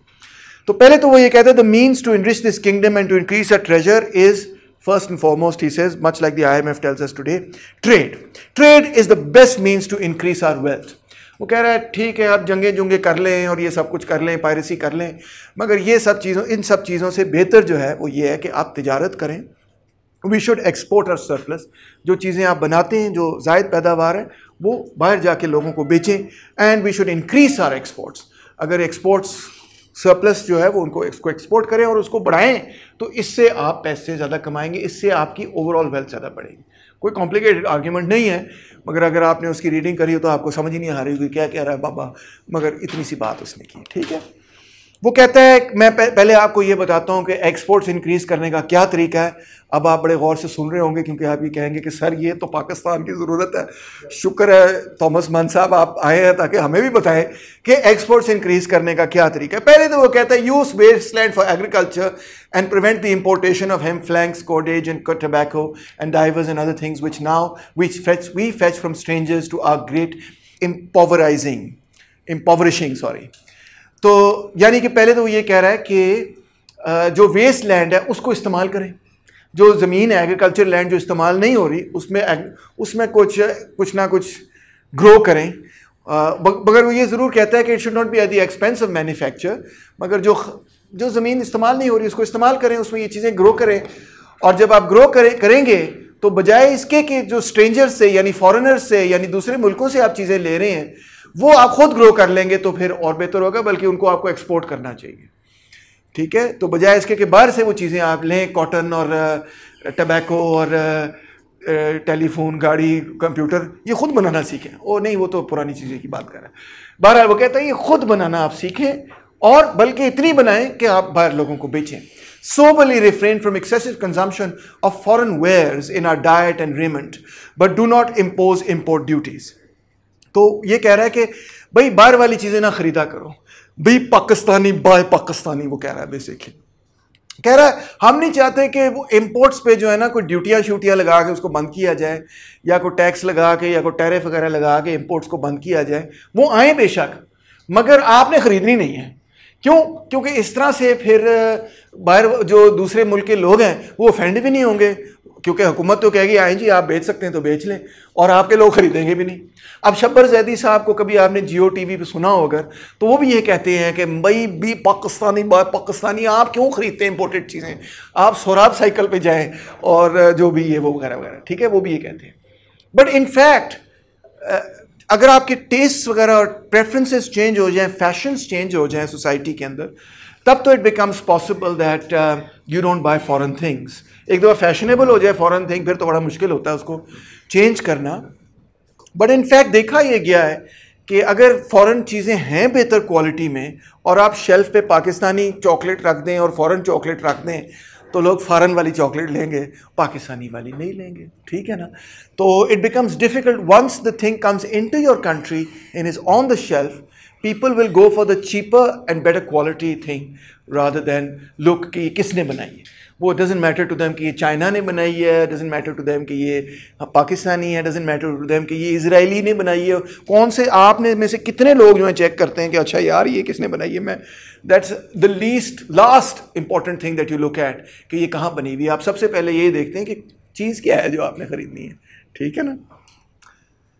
तो पहले तो वो ये कहते हैं the means to enrich this kingdom and to increase a treasure is foremost he says much like the I M F tells us today trade trade is the best means to increase our wealth वो कह रहा है ठीक है आप जंगे जुंगे कर लें और ये सब कुछ कर लें पायरेसी कर लें मगर ये सब चीज़ों इन सब चीज़ों से बेहतर जो है वो ये है कि आप तजारत करें we should export our surplus जो चीज़ें आप बनाते हैं जो जायद पैदावार है वो बाहर जाके लोगों को बेचें and we should increase our exports अगर एक्सपोर्ट्स सरप्लस जो है वो उनको इसको एक्सपोर्ट करें और उसको बढ़ाएं तो इससे आप पैसे ज़्यादा कमाएंगे इससे आपकी ओवरऑल वेल्थ ज़्यादा बढ़ेगी कोई कॉम्प्लिकेटेड आर्ग्यूमेंट नहीं है मगर अगर आपने उसकी रीडिंग करी हो तो आपको समझ ही नहीं आ रही होगी क्या कह रहा है बाबा मगर इतनी सी बात उसने की ठीक है वो कहता है मैं पहले आपको ये बताता हूँ कि एक्सपोर्ट्स इंक्रीज करने का क्या तरीका है अब आप बड़े गौर से सुन रहे होंगे क्योंकि आप ये कहेंगे कि सर ये तो पाकिस्तान की ज़रूरत है शुक्र है थॉमस मान साहब आप आए हैं ताकि हमें भी बताएं कि एक्सपोर्ट्स इंक्रीज करने का क्या तरीका है पहले तो वो कहता है use waste land for agriculture and prevent the importation of hemp flax cordage and tobacco and divers and other things which now which fetch we fetch from strangers to our great impoverishing impoverishing sorry तो यानी कि पहले तो ये कह रहा है कि जो वेस्ट लैंड है उसको इस्तेमाल करें जो ज़मीन है एग्रीकल्चर लैंड जो इस्तेमाल नहीं हो रही उसमें उसमें कुछ कुछ ना कुछ ग्रो करें मगर वो ये ज़रूर कहता है कि it should not be at the expense of manufacture मगर जो जो ज़मीन इस्तेमाल नहीं हो रही उसको इस्तेमाल करें उसमें ये चीज़ें ग्रो करें और जब आप ग्रो करें करेंगे तो बजाय इसके कि जो स्ट्रेंजर्स से यानी फॉरेनर्स से यानी दूसरे मुल्कों से आप चीज़ें ले रहे हैं वो आप खुद ग्रो कर लेंगे तो फिर और बेहतर होगा बल्कि उनको आपको एक्सपोर्ट करना चाहिए ठीक है तो बजाय इसके कि बाहर से वो चीज़ें आप लें कॉटन और टबैको और टेलीफोन गाड़ी कंप्यूटर ये खुद बनाना सीखें ओ नहीं वो तो पुरानी चीज़ें की बात कर रहे हैं बहरहाल वो कहते हैं ये खुद बनाना आप सीखें और बल्कि इतनी बनाएं कि आप बाहर लोगों को बेचें soberly refrain from excessive consumption of foreign wares in our diet and raiment, but do not impose import duties. तो ये कह रहा है कि भाई बाहर वाली चीज़ें ना ख़रीदा करो भाई पाकिस्तानी बाय पाकिस्तानी वो कह रहा है बेसिकली कह रहा है हम नहीं चाहते कि वो इम्पोर्ट्स पे जो है ना कोई ड्यूटियाँ श्यूटियाँ लगा के उसको बंद किया जाए या कोई टैक्स लगा के या कोई टैरिफ वगैरह लगा के इम्पोर्ट्स को बंद किया जाए वो आए बेशक मगर आपने ख़रीदनी नहीं है क्यों क्योंकि इस तरह से फिर बाहर जो दूसरे मुल्क के लोग हैं वो ऑफेंड भी नहीं होंगे क्योंकि हुकूमत तो कहेगी आए हाँ जी आप बेच सकते हैं तो बेच लें और आपके लोग खरीदेंगे भी नहीं अब शब्बर जैदी साहब को कभी आपने जियो वी पर सुना हो अगर तो वो भी ये कहते हैं कि मई भी पाकिस्तानी पाकिस्तानी आप क्यों खरीदते हैं इंपोर्टेड चीज़ें आप सौराब साइकिल पर जाएँ और जो भी ये वो वगैरह वगैरह ठीक है वो भी ये कहते हैं बट इन फैक्ट अगर आपके टेस्ट वगैरह और प्रेफरेंसेस चेंज हो जाएँ फैशंस चेंज हो जाएँ सोसाइटी के अंदर तब तो it becomes possible that you don't buy foreign things एक दफ़ा फैशनेबल हो जाए फॉरन थिंग फिर तो बड़ा मुश्किल होता है उसको चेंज करना बट इनफैक्ट देखा यह गया है कि अगर फॉरेन चीज़ें हैं बेहतर क्वालिटी में और आप शेल्फ़ पे पाकिस्तानी चॉकलेट रख दें और फॉरेन चॉकलेट रख दें तो लोग फॉरेन वाली चॉकलेट लेंगे पाकिस्तानी वाली नहीं लेंगे ठीक है ना तो it becomes difficult once the thing comes into your country in is on the shelf people will go for the cheaper and better quality thing rather than look कि ये किसने बनाई है वो डजेंट मैटर टू दैम कि ये China ने बनाई है डजेंट मैटर टू दैम कि ये हाँ, पाकिस्तानी है डजेंट मैटर टू दैम कि ये इसराइली ने बनाई है कौन से आपने में से कितने लोग जो है चेक करते हैं कि अच्छा यार ये किसने बनाई है मैं that's the least last important thing that you look at कि ये कहाँ बनी हुई है आप सबसे पहले यही देखते हैं कि चीज़ क्या है जो आपने ख़रीदनी है ठीक है ना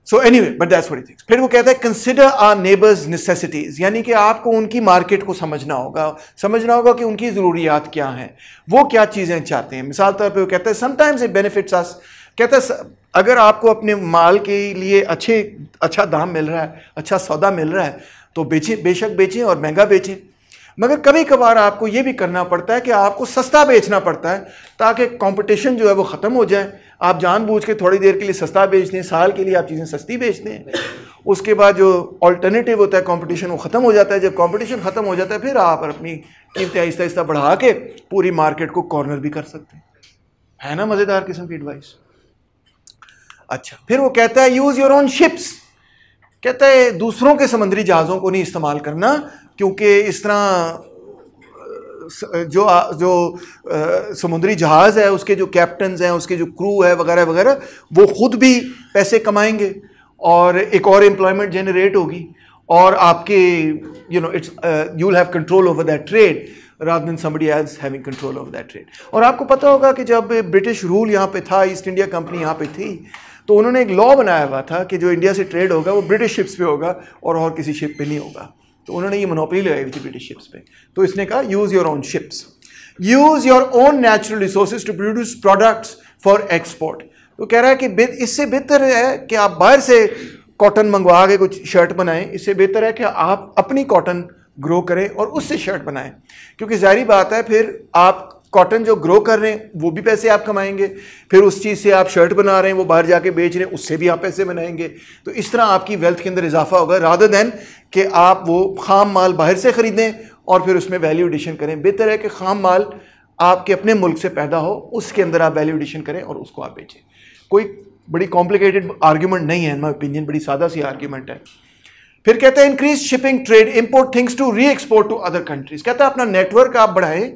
so anyway but that's things फिर वो कहता है कंसिडर आर नेबर्स नेसेसिटीज़ यानी कि आपको उनकी मार्केट को समझना होगा समझना होगा कि उनकी ज़रूरियात क्या हैं वो क्या चीज़ें चाहते हैं मिसाल तौर पर वो कहता है समटाइम्स इट बेनिफिट्स अस कहता है अगर आपको अपने माल के लिए अच्छे अच्छा दाम मिल रहा है अच्छा सौदा मिल रहा है तो बेचें बेशक बेचें और महंगा बेचें मगर कभी कभार आपको ये भी करना पड़ता है कि आपको सस्ता बेचना पड़ता है ताकि कॉम्पिटिशन जो है वो ख़त्म हो जाए आप जानबूझ के थोड़ी देर के लिए सस्ता बेचते हैं साल के लिए आप चीज़ें सस्ती बेचते हैं उसके बाद जो ऑल्टरनेटिव होता है कंपटीशन वो ख़त्म हो जाता है जब कंपटीशन ख़त्म हो जाता है फिर आप अपनी कीमतें आहिस्ता आहिस्ता बढ़ा के पूरी मार्केट को कॉर्नर भी कर सकते हैं है ना मज़ेदार किस्म की एडवाइस अच्छा फिर वो कहता है यूज़ योर ओन शिप्स कहता है दूसरों के समंदरी जहाज़ों को नहीं इस्तेमाल करना क्योंकि इस तरह जो जो समुद्री जहाज़ है उसके जो कैप्टन हैं उसके जो क्रू है वगैरह वगैरह वो ख़ुद भी पैसे कमाएंगे और एक और एम्प्लॉयमेंट जनरेट होगी और आपके you know it's you have control over that trade rather than same as having control over that trade और आपको पता होगा कि जब ब्रिटिश रूल यहाँ पे था ईस्ट इंडिया कंपनी यहाँ पे थी तो उन्होंने एक लॉ बनाया हुआ था कि जो इंडिया से ट्रेड होगा वो ब्रिटिश शिप्स पे होगा और और किसी शिप पे नहीं होगा तो उन्होंने ये मोनोपली लगाई थी ब्रिटिश शिप्स पे तो इसने कहा use your own ships use your own natural resources to produce products for export तो कह रहा है कि इससे बेहतर है कि आप बाहर से कॉटन मंगवा के कुछ शर्ट बनाएं इससे बेहतर है कि आप अपनी कॉटन ग्रो करें और उससे शर्ट बनाएं क्योंकि जाहिर बात है फिर आप कॉटन जो ग्रो कर रहे हैं वो भी पैसे आप कमाएंगे फिर उस चीज़ से आप शर्ट बना रहे हैं वो बाहर जाके बेच रहे हैं उससे भी आप पैसे बनाएंगे तो इस तरह आपकी वेल्थ के अंदर इजाफा होगा राधर दैन कि आप वो खाम माल बाहर से ख़रीदें और फिर उसमें वैल्यू एडिशन करें बेहतर है कि खाम माल आपके अपने मुल्क से पैदा हो उसके अंदर आप वैल्यू एडिशन करें और उसको आप बेचें कोई बड़ी कॉम्प्लिकेटेड आर्ग्यूमेंट नहीं है माई ओपिनियन बड़ी सादा सी आर्ग्यूमेंट है फिर कहते हैं increase shipping trade import things to re export to other countries कहता है अपना नेटवर्क आप बढ़ाएं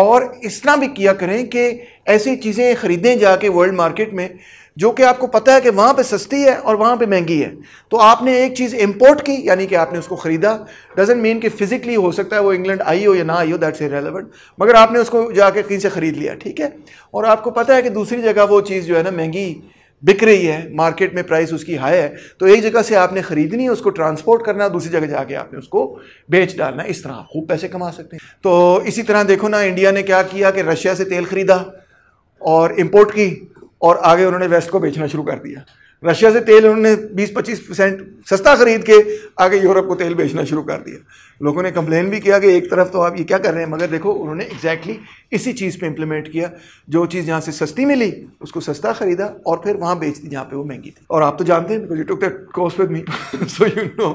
और इतना भी किया करें कि ऐसी चीज़ें ख़रीदें जाके वर्ल्ड मार्केट में जो कि आपको पता है कि वहाँ पे सस्ती है और वहाँ पे महंगी है तो आपने एक चीज़ इंपोर्ट की यानी कि आपने उसको ख़रीदा डजेंट मीन कि फिज़िकली हो सकता है वो इंग्लैंड आई हो या ना आई हो दैट्स रेलिवेंट मगर आपने उसको जाके कहीं से ख़रीद लिया ठीक है और आपको पता है कि दूसरी जगह वो चीज़ जो है ना महंगी बिक रही है मार्केट में प्राइस उसकी हाई है तो एक जगह से आपने ख़रीदनी है उसको ट्रांसपोर्ट करना दूसरी जगह जाके आपने उसको बेच डालना इस तरह आप खूब पैसे कमा सकते हैं तो इसी तरह देखो ना इंडिया ने क्या किया कि रशिया से तेल ख़रीदा और इम्पोर्ट की और आगे उन्होंने वेस्ट को बेचना शुरू कर दिया रशिया से तेल उन्होंने 20-25 परसेंट सस्ता खरीद के आगे यूरोप को तेल बेचना शुरू कर दिया लोगों ने कंप्लेन भी किया कि एक तरफ तो आप ये क्या कर रहे हैं मगर देखो उन्होंने एग्जैक्टली exactly इसी चीज़ पे इम्प्लीमेंट किया जो चीज़ यहाँ से सस्ती मिली उसको सस्ता खरीदा और फिर वहाँ बेच दी जहाँ पर वो महंगी थी और आप तो जानते हैं because you took that cost with me so you know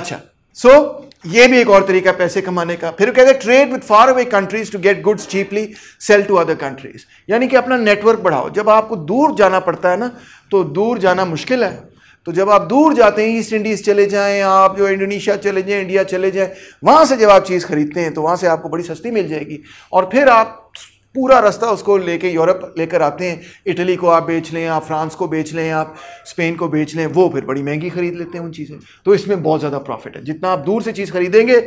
अच्छा सो so, ये भी एक और तरीका पैसे कमाने का फिर कहते हैं trade with far away countries to get goods cheaply sell to other countries यानी कि अपना नेटवर्क बढ़ाओ जब आपको दूर जाना पड़ता है ना तो दूर जाना मुश्किल है तो जब आप दूर जाते हैं ईस्ट इंडीज़ चले जाएं आप जो इंडोनेशिया चले जाएं इंडिया चले जाएं वहाँ से जब आप चीज़ खरीदते हैं तो वहाँ से आपको बड़ी सस्ती मिल जाएगी और फिर आप पूरा रास्ता उसको लेके यूरोप लेकर आते हैं इटली को आप बेच लें आप फ्रांस को बेच लें आप स्पेन को बेच लें वो फिर बड़ी महंगी खरीद लेते हैं उन चीज़ें तो इसमें बहुत ज़्यादा प्रॉफिट है जितना आप दूर से चीज़ खरीदेंगे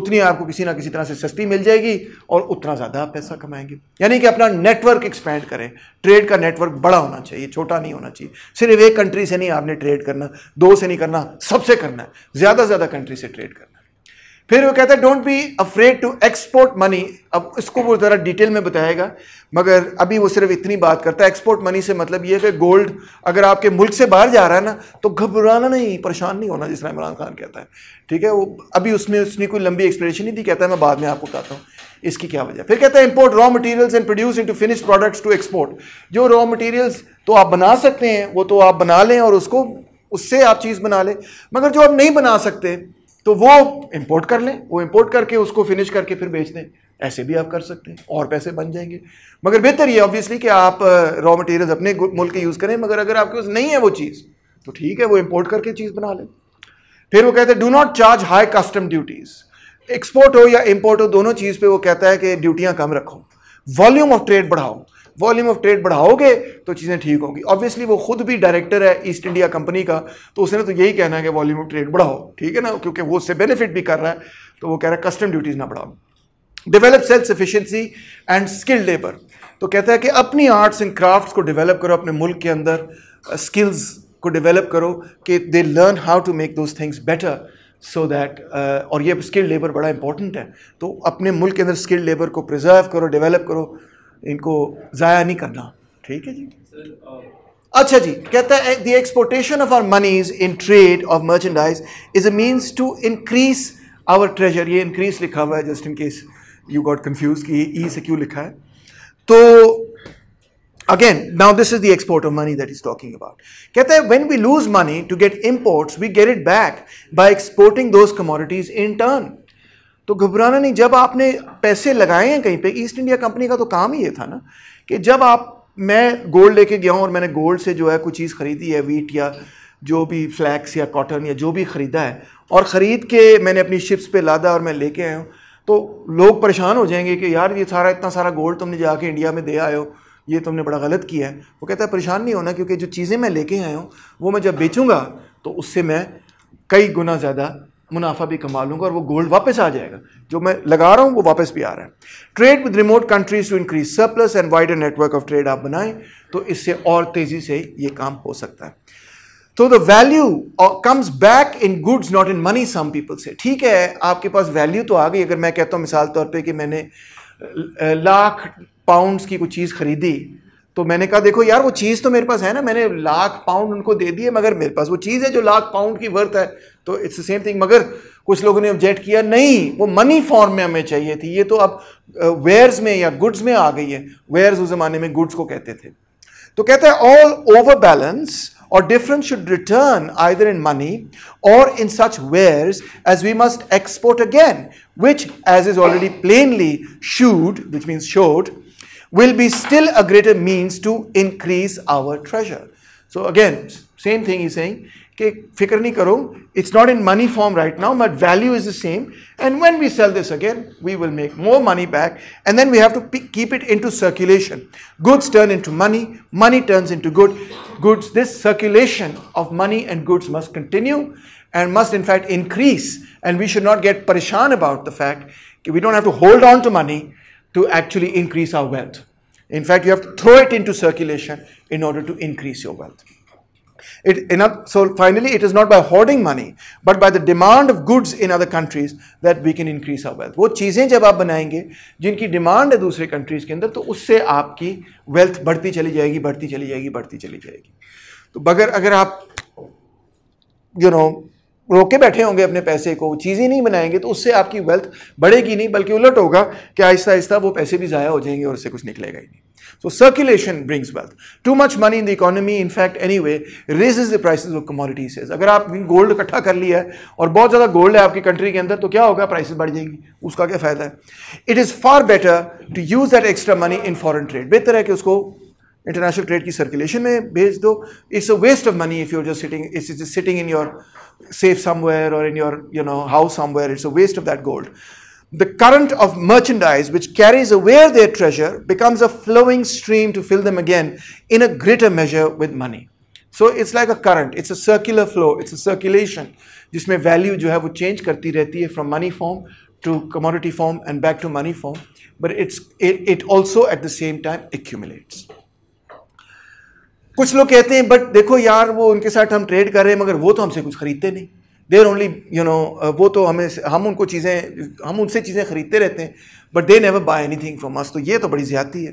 उतनी आपको किसी ना किसी तरह से सस्ती मिल जाएगी और उतना ज़्यादा आप पैसा कमाएंगे यानी कि अपना नेटवर्क एक्सपेंड करें ट्रेड का नेटवर्क बड़ा होना चाहिए छोटा नहीं होना चाहिए सिर्फ एक कंट्री से नहीं आपने ट्रेड करना दो से नहीं करना सबसे करना है ज़्यादा से ज़्यादा कंट्री से ट्रेड करना फिर वो कहता है don't be afraid to export money अब इसको वो ज़रा डिटेल में बताएगा मगर अभी वो सिर्फ इतनी बात करता है एक्सपोर्ट मनी से मतलब ये है कि गोल्ड अगर आपके मुल्क से बाहर जा रहा है ना तो घबराना नहीं परेशान नहीं होना जिसमें इमरान खान कहता है ठीक है वो अभी उसमें उसने कोई लंबी एक्सप्लेनेशन नहीं दी कहता है मैं बाद में आपको बताता हूँ इसकी क्या वजह फिर कहता है import raw materials and produce into finish products to export जो रॉ मटीरियल्स तो आप बना सकते हैं वो तो आप बना लें और उसको उससे आप चीज़ बना लें मगर जो आप नहीं बना सकते तो वो इंपोर्ट कर लें वो इंपोर्ट करके उसको फिनिश करके फिर बेच दें ऐसे भी आप कर सकते हैं और पैसे बन जाएंगे मगर बेहतर ये ऑब्वियसली कि आप रॉ मटेरियल्स अपने मुल्क के यूज़ करें मगर अगर आपके पास नहीं है वो चीज़ तो ठीक है वो इम्पोर्ट करके चीज़ बना लें फिर वो कहते हैं do not charge high custom duties export हो या इम्पोर्ट हो दोनों चीज़ पर वो कहता है कि ड्यूटियाँ कम रखो वॉल्यूम ऑफ ट्रेड बढ़ाओ वॉल्यूम ऑफ ट्रेड बढ़ाओगे तो चीज़ें ठीक होगी ऑब्वियसली वो खुद भी डायरेक्टर है ईस्ट इंडिया कंपनी का तो उसने तो यही कहना है कि वॉल्यूम ऑफ ट्रेड बढ़ाओ ठीक है ना क्योंकि वो उससे बेनिफिट भी कर रहा है तो वो कह रहा है कस्टम ड्यूटीज़ ना बढ़ाओ develop self sufficiency and skilled labour तो कहता है कि अपनी आर्ट्स एंड क्राफ्ट्स को डिवेलप करो अपने मुल्क के अंदर स्किल्स को डिवेलप करो कि they learn how to make those things better so that और ये स्किल्ड लेबर बड़ा इंपॉर्टेंट है तो अपने मुल्क के अंदर स्किल्ड लेबर को प्रिजर्व करो डेवलप करो इनको ज़ाया नहीं करना ठीक है जी अच्छा जी कहता है the exportation of our moneys in trade of merchandise is a means to increase our treasure ये इंक्रीज लिखा हुआ है just in case you got confuse कि ई e से क्यों लिखा है तो again now this is the export of money that is talking about कहता है when we lose money to get imports we get it back by exporting those commodities in turn तो घबराना नहीं जब आपने पैसे लगाए हैं कहीं पे ईस्ट इंडिया कंपनी का तो काम ही ये था ना कि जब आप मैं गोल्ड लेके गया हूँ और मैंने गोल्ड से जो है कुछ चीज़ खरीदी है वीट या जो भी फ्लैक्स या कॉटन या जो भी ख़रीदा है और ख़रीद के मैंने अपनी शिप्स पे लादा और मैं लेके आया हूँ तो लोग परेशान हो जाएंगे कि यार ये सारा इतना सारा गोल्ड तुमने जाके इंडिया में दे आए हो ये तुमने बड़ा गलत किया है वो कहता है परेशान नहीं होना क्योंकि जो चीज़ें मैं लेके आया हूँ वो मैं जब बेचूँगा तो उससे मैं कई गुना ज़्यादा मुनाफा भी कमा लूंगा और वो गोल्ड वापस आ जाएगा जो मैं लगा रहा हूँ वो वापस भी आ रहा है trade with remote countries to increase surplus and wider network of trade आप बनाएं तो इससे और तेज़ी से ये काम हो सकता है तो the value comes back in goods not in money some people से ठीक है आपके पास वैल्यू तो आ गई अगर मैं कहता हूँ मिसाल तौर पर कि मैंने लाख पाउंड्स की कुछ चीज़ खरीदी तो मैंने कहा देखो यार वो चीज़ तो मेरे पास है ना मैंने लाख पाउंड उनको दे दिए मगर मेरे पास वो चीज़ है जो लाख पाउंड की वर्थ है तो इट्स द सेम थिंग मगर कुछ लोगों ने ऑब्जेक्ट किया नहीं वो मनी फॉर्म में हमें चाहिए थी ये तो अब wares. में या गुड्स में आ गई है वेयर्स उस जमाने में goods or difference should return either in money or in such wares as we must export again, which as is already plainly shewed, which means showed, will be still a greater means to increase our treasure. So again, same thing he's saying, okay, fikr nahi it's not in money form right now, but value is the same. And when we sell this again, we will make more money back. And then we have to keep it into circulation. Goods turn into money, money turns into goods. goods. This circulation of money and goods must continue and must in fact increase. And we should not get parishan about the fact we don't have to hold on to money to actually increase our wealth. In fact, you have to throw it into circulation in order to increase your wealth. It, a, so finally, it is not by hoarding money, but by the demand of goods in other countries that we can increase our wealth. वो चीज़ें जब आप बनाएंगे जिनकी demand है दूसरे countries के अंदर तो उससे आपकी वेल्थ बढ़ती चली जाएगी बढ़ती चली जाएगी बढ़ती चली जाएगी तो बगर अगर आप यू नो रोके बैठे होंगे अपने पैसे को चीज़ें नहीं बनाएंगे तो उससे आपकी वेल्थ बढ़ेगी नहीं बल्कि उलट होगा कि आहिस्ता आहिस्ता वो पैसे भी ज़ाया हो जाएंगे और उससे कुछ निकलेगा ही नहीं So circulation brings wealth. Too much money in the economy, in fact, anyway, raises the prices of commodities. अगर आप गोल्ड इकट्ठा कर लिया है और बहुत ज़्यादा गोल्ड है आपकी कंट्री के अंदर तो क्या होगा प्राइसेस बढ़ जाएंगी उसका क्या फ़ायदा है it is far better to use that extra money in foreign trade बेहतर है कि उसको इंटरनेशनल ट्रेड की सर्कुलेशन में भेज दो it's a waste of money if you're just sitting it's is sitting in your safe somewhere और in your you know house somewhere it's a waste of that gold the current of merchandise which carries away their treasure becomes a flowing stream to fill them again in a greater measure with money. So it's like a current, it's a circular flow, it's a circulation. This may value jo have, wo change karti rehti from money form to commodity form and back to money form, but it's, it, also at the same time accumulates. कुछ लोग कहते हैं but देखो यार वो उनके साथ हम ट्रेड कर रहे हैं मगर वो तो हमसे कुछ खरीदते नहीं देर ओनली यू नो वो तो हमें हम उनको चीज़ें हम उनसे चीज़ें खरीदते रहते हैं but they never buy anything from us तो ये तो बड़ी ज्यादा है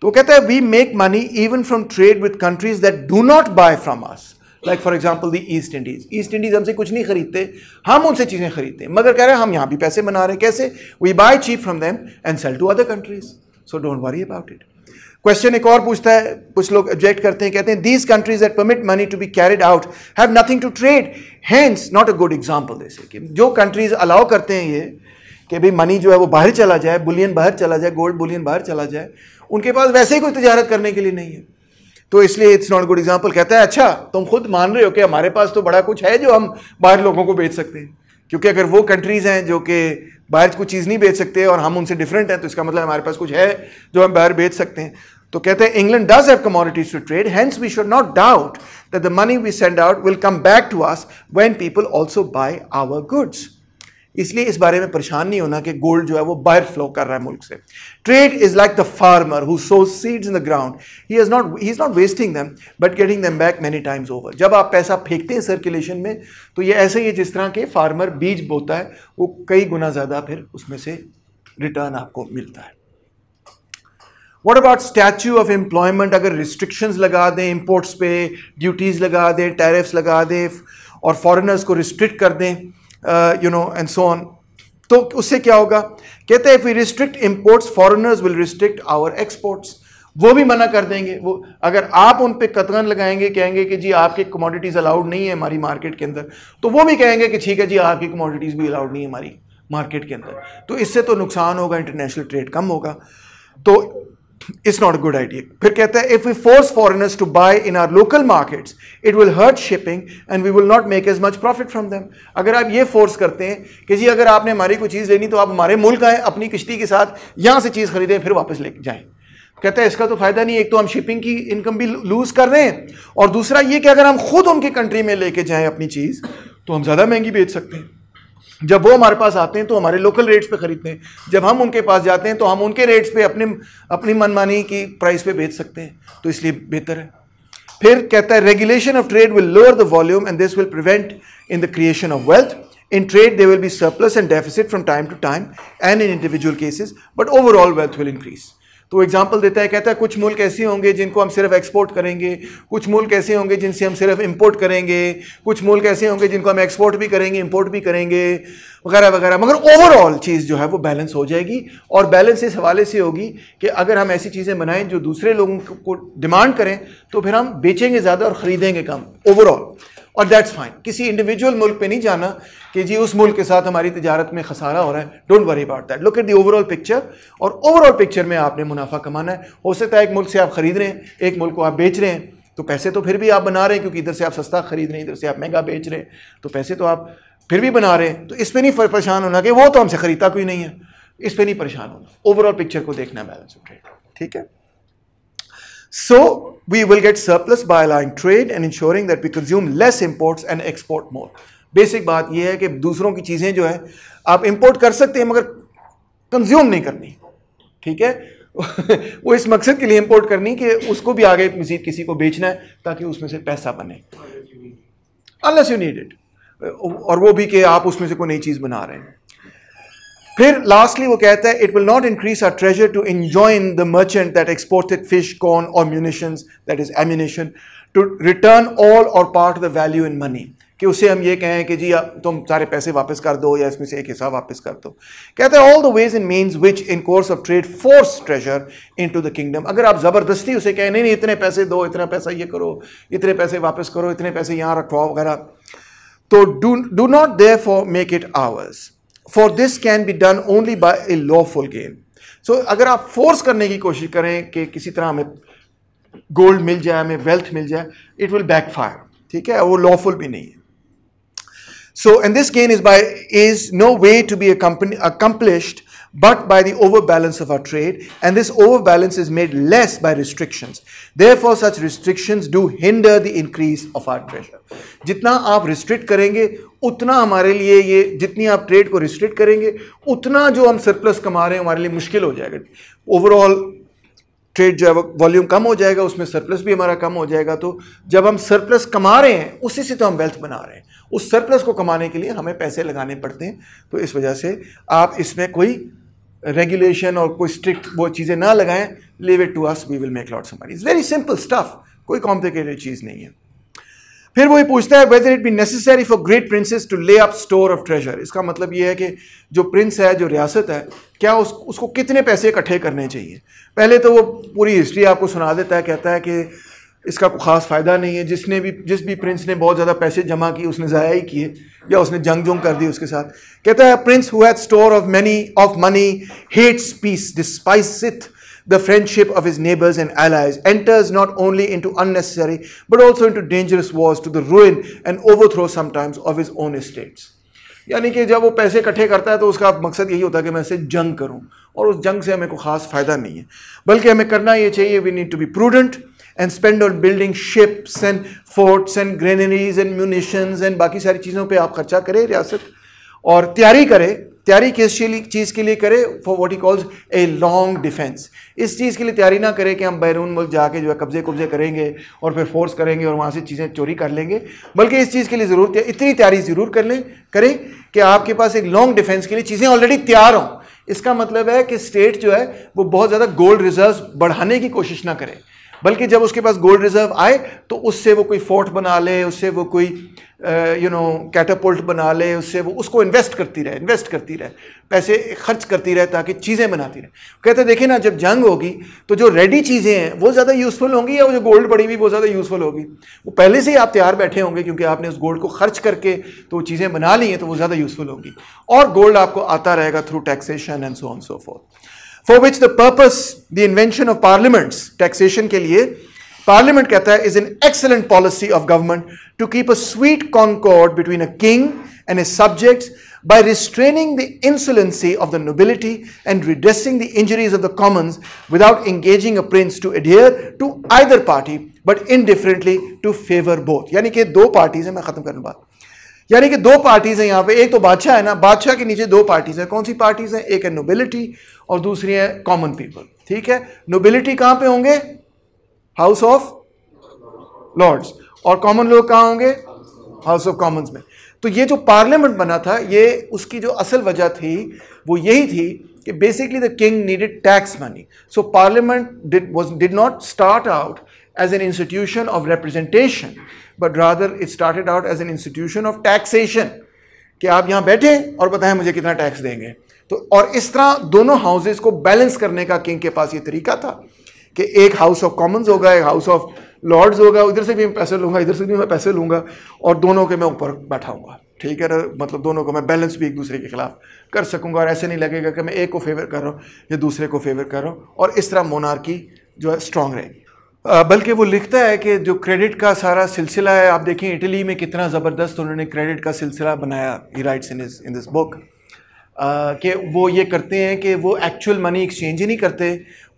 तो वो कहता है we make money even from trade with countries that do not buy from us like for example the East Indies East Indies हमसे कुछ नहीं खरीदते हम उनसे चीज़ें खरीदते हैं मगर कह रहे हैं हम यहाँ भी पैसे बना रहे हैं कैसे we buy cheap from them and sell to other countries so don't worry about it question एक और पूछता है कुछ लोग ऑब्जेक्ट करते हैं कहते हैं these countries that permit money to be carried out have nothing to trade hence not a good example जैसे कि जो कंट्रीज अलाउ करते हैं ये कि भाई मनी जो है वो बाहर चला जाए बुलियन बाहर चला जाए गोल्ड बुलियन बाहर चला जाए उनके पास वैसे ही कोई तजारत करने के लिए नहीं है तो इसलिए इट्स नॉट गुड एग्जाम्पल कहता है अच्छा तुम खुद मान रहे हो कि हमारे पास तो बड़ा कुछ है जो हम बाहर लोगों को बेच सकते हैं क्योंकि अगर वो कंट्रीज हैं जो कि बाहर कुछ चीज़ नहीं बेच सकते और हम उनसे डिफरेंट हैं तो इसका मतलब हमारे पास कुछ है जो हम बाहर बेच सकते हैं तो कहते हैं England does have commodities to trade hence we should not doubt that the money we send out will come back to us when people also buy our goods इसलिए इस बारे में परेशान नहीं होना कि गोल्ड जो है वो बाहर फ्लो कर रहा है मुल्क से trade is like the farmer who sows seeds in the ground he is not he is not wasting them but getting them back many times over जब आप पैसा फेंकते हैं सर्कुलेशन में तो ये ऐसे ही है जिस तरह के फार्मर बीज बोता है वो कई गुना ज़्यादा फिर उसमें से रिटर्न आपको मिलता है what about statue of employment अगर रिस्ट्रिक्शंस लगा दें इम्पोर्ट्स पे ड्यूटीज़ लगा दें टैरिफ्स लगा दें और फॉरेनर्स को रिस्ट्रिक्ट कर दें you know and so on तो उससे क्या होगा कहते हैं if we restrict imports foreigners will restrict our exports वो भी मना कर देंगे वो अगर आप उन पर कतगन लगाएंगे कहेंगे कि जी आपके कमोडिटीज़ अलाउड नहीं है हमारी मार्केट के अंदर तो वो भी कहेंगे कि ठीक है जी आपकी कमोडिटीज़ भी अलाउड नहीं है हमारी मार्केट के अंदर तो इससे तो नुकसान होगा इंटरनेशनल ट्रेड कम होगा तो is not a good idea फिर कहता है if we force foreigners to buy in our local markets it will hurt shipping and we will not make as much profit from them. अगर आप ये force करते हैं कि जी अगर आपने हमारी कोई चीज़ लेनी तो आप हमारे मुल्क आए अपनी किश्ती के साथ यहाँ से चीज़ खरीदें फिर वापस ले जाएं कहता है इसका तो फ़ायदा नहीं एक तो हम शिपिंग की इनकम भी लूज़ कर रहे हैं और दूसरा ये कि अगर हम खुद उनकी कंट्री में लेके जाएं अपनी चीज़ तो हम ज़्यादा महंगी बेच सकते हैं जब वो हमारे पास आते हैं तो हमारे लोकल रेट्स पे खरीदते हैं जब हम उनके पास जाते हैं तो हम उनके रेट्स पे अपने अपनी मनमानी की प्राइस पे बेच सकते हैं तो इसलिए बेहतर है फिर कहता है regulation of trade will lower the volume and this will prevent in the creation of wealth in trade they will be surplus and deficit from time to time and in individual cases but overall wealth will increase तो example देता है कहता है कुछ मुल्क ऐसे होंगे जिनको हम सिर्फ एक्सपोर्ट करेंगे कुछ मुल्क ऐसे होंगे जिनसे हम सिर्फ इम्पोर्ट करेंगे कुछ मुल्क ऐसे होंगे जिनको हम एक्सपोर्ट भी करेंगे इम्पोर्ट भी करेंगे वगैरह वगैरह मगर ओवरऑल चीज़ जो है वो बैलेंस हो जाएगी और बैलेंस इस हवाले से होगी कि अगर हम ऐसी चीज़ें बनाएं जो दूसरे लोगों को डिमांड करें तो फिर हम बेचेंगे ज़्यादा और ख़रीदेंगे कम ओवरऑल और दैट्स फाइन किसी इंडिविजुअल मुल्क पे नहीं जाना कि जी उस मुल्क के साथ हमारी तजारत में खसारा हो रहा है don't worry about that look at the overall picture और ओवरऑल पिक्चर में आपने मुनाफा कमाना है हो सकता है एक मुल्क से आप खरीद रहे हैं एक मुल्क को आप बेच रहे हैं तो पैसे तो फिर भी आप बना रहे हैं क्योंकि इधर से आप सस्ता खरीद रहे हैं इधर से आप महंगा बेच रहे हैं तो पैसे तो आप फिर भी बना रहे हैं तो इस पर नहीं परेशान होना कि वो तो हमसे खरीदता कोई नहीं है इस पर नहीं परेशान होना ओवरऑल पिक्चर को देखना बैलेंस ऑफ ट्रेड ठीक है So we will get surplus by allowing trade and ensuring that we consume less imports and export more. Basic बात यह है कि दूसरों की चीज़ें जो है आप import कर सकते हैं मगर consume नहीं करनी ठीक है वो इस मकसद के लिए इंपोर्ट करनी कि उसको भी आगे मजीद किसी को बेचना है ताकि उसमें से पैसा बने अनलेस यू नीड इट और वो भी कि आप उसमें से कोई नई चीज़ बना रहे हैं फिर लास्टली वो कहता है it will not increase our treasure to enjoin the merchant that exported fish corn और munition that is ammunition to return all और part the value in money कि उसे हम ये कहें कि जी तुम सारे पैसे वापस कर दो या इसमें से एक हिस्सा वापस कर दो कहते हैं all the ways and means which in course of trade force treasure into the kingdom अगर आप ज़बरदस्ती उसे कहें नहीं नहीं इतने पैसे दो इतना पैसा ये करो इतने पैसे वापस करो इतने पैसे यहाँ रखवाओ वगैरह तो do do not therefore make it ours for this can be done only by a lawful gain so अगर आप फोर्स करने की कोशिश करें कि किसी तरह हमें गोल्ड मिल जाए हमें वेल्थ मिल जाए इट विल बैकफायर ठीक है वो लॉफुल भी नहीं है So, and this gain is by is no way to be accomplished but by the overbalance of our trade, and this overbalance is made less by restrictions. Therefore, such restrictions do hinder the increase of our treasure. जितना आप restrict करेंगे उतना हमारे लिए ये जितनी आप trade को रिस्ट्रिक्ट करेंगे उतना जो हम सरप्लस कमा रहे हैं हमारे लिए मुश्किल हो जाएगा ओवरऑल ट्रेड जो है वो वॉल्यूम कम हो जाएगा उसमें सरप्लस भी हमारा कम हो जाएगा तो जब हम सरप्लस कमा रहे हैं उसी से तो हम वेल्थ बना रहे हैं उस सरप्लस को कमाने के लिए हमें पैसे लगाने पड़ते हैं तो इस वजह से आप इसमें कोई रेगुलेशन और कोई स्ट्रिक्ट वो चीज़ें ना लगाएं leave it to us we will make lot summary is very simple stuff कोई कॉम्प्लिकेटेड चीज़ नहीं है फिर वो ये पूछता है whether it be necessary for great princes to lay up store of treasure इसका मतलब ये है कि जो प्रिंस है जो रियासत है क्या उस उसको कितने पैसे इकट्ठे करने चाहिए पहले तो वो पूरी हिस्ट्री आपको सुना देता है कहता है कि इसका खास फ़ायदा नहीं है जिसने भी जिस भी प्रिंस ने बहुत ज़्यादा पैसे जमा किए उसने ज़ाया ही किए या उसने जंग जंग कर दी उसके साथ कहता है prince who hath store of money of money hates peace the friendship of his neighbours and allies enters not only into unnecessary but also into dangerous wars to the ruin and overthrow sometimes of his own states यानी कि जब वो पैसे इकट्ठे करता है तो उसका मकसद यही होता है कि मैं इसे जंग करूँ और उस जंग से हमें कोई खास फ़ायदा नहीं है बल्कि हमें करना ये चाहिए we need to be prudent and spend on building ships and forts and granaries and munitions and बाकी सारी चीज़ों पे आप खर्चा करें रियासत और तैयारी करें तैयारी किस चीज़ के लिए करे for what he calls a long defence इस चीज़ के लिए तैयारी ना करें कि हम बैरून मुल्क जाके जो है कब्जे कब्जे करेंगे और फिर फोर्स करेंगे और वहाँ से चीज़ें चोरी कर लेंगे बल्कि इस चीज़ के लिए ज़रूर इतनी तैयारी ज़रूर कर लें करें कि आपके पास एक लॉन्ग डिफेंस के लिए चीज़ें ऑलरेडी तैयार हों इसका मतलब है कि स्टेट जो है वो बहुत ज़्यादा गोल्ड रिजर्व बढ़ाने की कोशिश ना करें बल्कि जब उसके पास गोल्ड रिजर्व आए तो उससे वो कोई फोर्ट बना ले उससे वो कोई यू नो कैटापोल्ट बना ले उससे वो उसको इन्वेस्ट करती रहे इन्वेस्ट करती रहे पैसे खर्च करती रहे ताकि चीज़ें बनाती रहे कहते देखिए ना जब जंग होगी तो जो रेडी चीज़ें हैं वो ज़्यादा यूज़फुल होंगी या वो जो गोल्ड पड़ी हुई वो ज़्यादा यूज़फुल होगी वो पहले से ही आप तैयार बैठे होंगे क्योंकि आपने उस गोल्ड को खर्च करके तो वो चीज़ें बना ली हैं तो वो ज़्यादा यूज़फुल होंगी और गोल्ड आपको आता रहेगा through taxation and so on so forth for which the purpose, the invention of parliaments, taxation ke liye, parliament kehta hai, is an excellent policy of government to keep a sweet concord between a king and his subjects by restraining the insolency of the nobility and redressing the injuries of the commons without engaging a prince to adhere to either party but indifferently to favor both. Yani ke do parties hai, main khatam यानी कि दो parties हैं यहाँ पे एक तो बादशाह है ना बादशाह के नीचे दो पार्टीज हैं कौन सी पार्टीज हैं एक है नोबिलिटी और दूसरी है कॉमन पीपल ठीक है नोबिलिटी कहाँ पे होंगे हाउस ऑफ लॉर्ड्स और कॉमन लोग कहाँ होंगे हाउस ऑफ कॉमन्स में तो ये जो पार्लियामेंट बना था ये उसकी जो असल वजह थी वो यही थी कि basically the king needed tax money so parliament did was did not start out as an institution of representation, but rather it started out as an institution of taxation. कि आप यहाँ बैठे और बताएं मुझे कितना टैक्स देंगे तो और इस तरह दोनों हाउसेज को बैलेंस करने का किंग के पास ये तरीका था कि एक हाउस ऑफ कॉमन्स होगा एक हाउस ऑफ लॉर्ड्स होगा उधर से भी मैं पैसे लूँगा इधर से भी मैं पैसे लूँगा और दोनों के मैं ऊपर बैठाऊंगा ठीक है मतलब दोनों को मैं बैलेंस भी एक दूसरे के खिलाफ कर सकूँगा और ऐसे नहीं लगेगा कि मैं एक को फेवर कर रहा हूँ या दूसरे को फेवर कर रहा हूँ और इस तरह मोनार्की जो है स्ट्रांग रहेगी बल्कि वो लिखता है कि जो क्रेडिट का सारा सिलसिला है आप देखें इटली में कितना ज़बरदस्त उन्होंने क्रेडिट का सिलसिला बनाया he writes in in this book कि वो ये करते हैं कि वो एक्चुअल मनी एक्सचेंज ही नहीं करते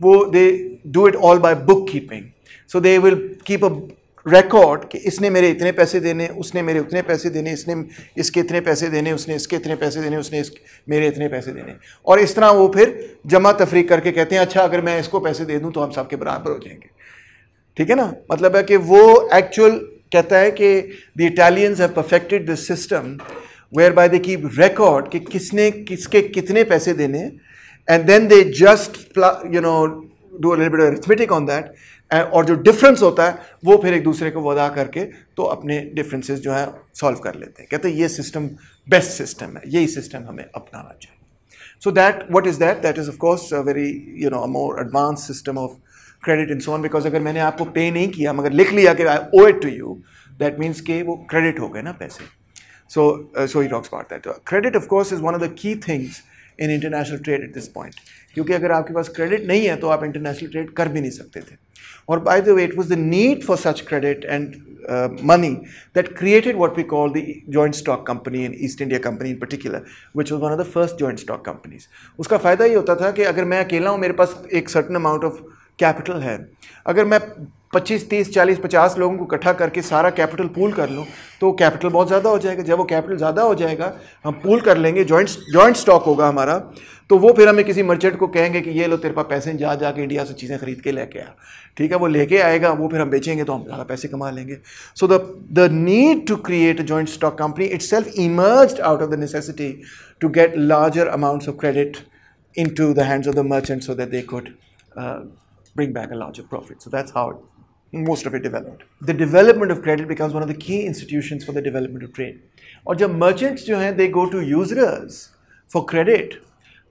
वो they do it all by book keeping so they will keep a record कि इसने मेरे इतने पैसे देने उसने मेरे उतने पैसे देने इसने इसके इतने पैसे देने उसने इसके इतने पैसे देने उसने इस मेरे इतने पैसे देने और इस तरह वो फिर जमा तफरी करके कहते हैं अच्छा अगर मैं इसको पैसे दे दूँ तो हम सबके बराबर हो जाएंगे ठीक है ना मतलब है कि वो एक्चुअल कहता है कि the Italians have perfected this system whereby they keep record कि किसने किसके कितने पैसे देने and then they just you know do little arithmetic on that और जो डिफरेंस होता है वो फिर एक दूसरे को वदा करके तो अपने डिफरेंसेस जो है सॉल्व कर लेते हैं कहते हैं ये सिस्टम बेस्ट सिस्टम है यही सिस्टम हमें अपनाना चाहिए so that what is that that is of course very you know a more advance system of credit in some because अगर मैंने आपको पे नहीं किया मगर लिख लिया कि I owe it to you that means के वो क्रेडिट हो गए ना पैसे so so he talks about that credit of course is one of the key things in international trade at this point क्योंकि अगर आपके पास क्रेडिट नहीं है तो आप इंटरनेशनल ट्रेड कर भी नहीं सकते थे और by the way it was the need for such credit and money that created what we call the joint stock company in East India Company in particular which was one of the first joint stock companies उसका फ़ायदा ये होता था कि अगर मैं अकेला हूँ मेरे पास एक सर्टन अमाउंट ऑफ कैपिटल है अगर मैं 25, 30, 40, 50 लोगों को इकट्ठा करके सारा कैपिटल पूल कर लूँ तो कैपिटल बहुत ज़्यादा हो जाएगा जब वो कैपिटल ज़्यादा हो जाएगा हम पूल कर लेंगे जॉइंट जॉइंट स्टॉक होगा हमारा तो वो फिर हमें किसी मर्चेंट को कहेंगे कि ये लो तेरे पास पैसे जा जा के इंडिया से चीज़ें खरीद के लेके आ ठीक है वो लेके आएगा वो फिर हम बेचेंगे तो हम ज़्यादा पैसे कमा लेंगे so the the need to create a joint stock company itself emerge out of the necessity to get larger amounts of credit into the hands of the merchant so that they could bring back a larger profit. So that's how most of it developed. The development of credit becomes one of the key institutions for the development of trade. And when merchants jo hai, they go to users for credit,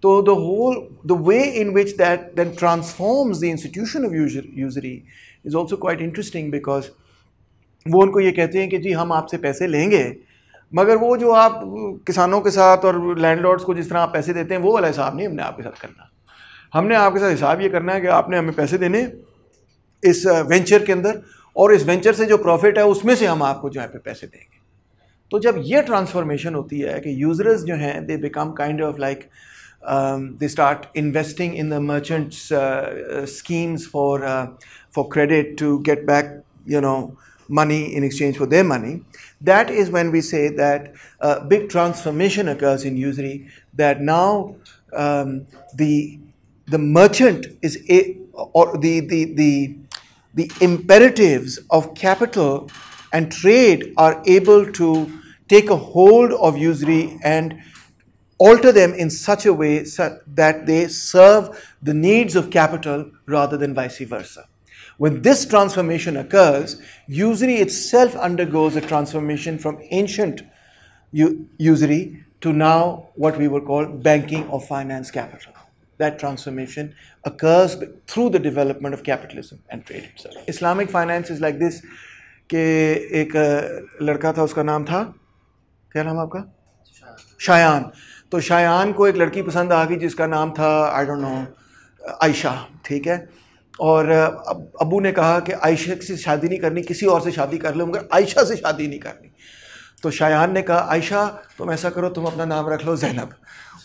so the whole the way in which that then transforms the institution of user, usury is also quite interesting because वो उनको ये कहते हैं कि जी हम आपसे पैसे लेंगे मगर वो जो आप किसानों के साथ और लैंडलॉर्ड्स को जिस तरह आप पैसे देते हैं वो वाला हिसाब नहीं हमने आपके साथ करना हमने आपके साथ हिसाब ये करना है कि आपने हमें पैसे देने इस वेंचर के अंदर और इस वेंचर से जो प्रॉफिट है उसमें से हम आपको जो है पे पैसे देंगे तो जब ये ट्रांसफॉर्मेशन होती है कि यूजर्स जो हैं they become kind of like they start investing in the merchants schemes for for credit to get back you know money in exchange for their money that is when we say that big transformation occurs in usury that now the the merchant is a, or the, the, the, the imperatives of capital and trade are able to take a hold of usury and alter them in such a way that they serve the needs of capital rather than vice versa. When this transformation occurs, usury itself undergoes a transformation from ancient usury to now what we would call banking or finance capital. that transformation occurs through the development of capitalism and trade itself. Islamic finance is like this के एक लड़का था उसका नाम था क्या नाम आपका शायान तो शायान को एक लड़की पसंद आ गई जिसका नाम था आई डोंट नो आयशा ठीक है और अब अबू ने कहा कि आयशा से शादी नहीं करनी किसी और से शादी कर लो मगर आयशा से शादी नहीं करनी तो शायान ने कहा आयशा तुम ऐसा करो तुम अपना नाम रख लो जैनब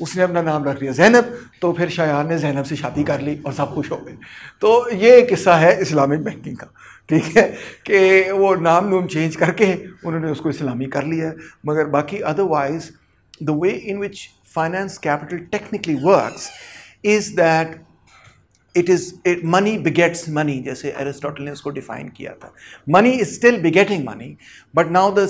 उसने अपना नाम रख लिया जैनब तो फिर शायान ने जैनब से शादी कर ली और सब खुश हो गए तो ये किस्सा है इस्लामिक बैंकिंग का ठीक है कि वो नाम नूम चेंज करके उन्होंने उसको इस्लामी कर लिया मगर बाकी otherwise the way in which finance capital technically works is that it is it money begets money जैसे एरिस्टोटल ने उसको डिफाइन किया था money is still begetting money but now the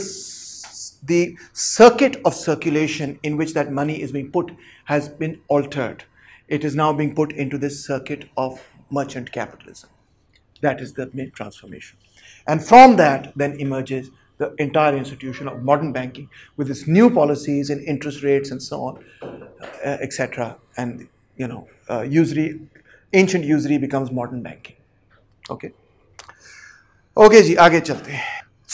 the circuit of circulation in which that money is being put has been altered. It is now being put into this circuit of merchant capitalism. That is the main transformation. And from that then emerges the entire institution of modern banking with its new policies and interest rates and so on, uh, etc. And, you know, uh, usury, ancient usury becomes modern banking. Okay. Okay, ji, aage chalte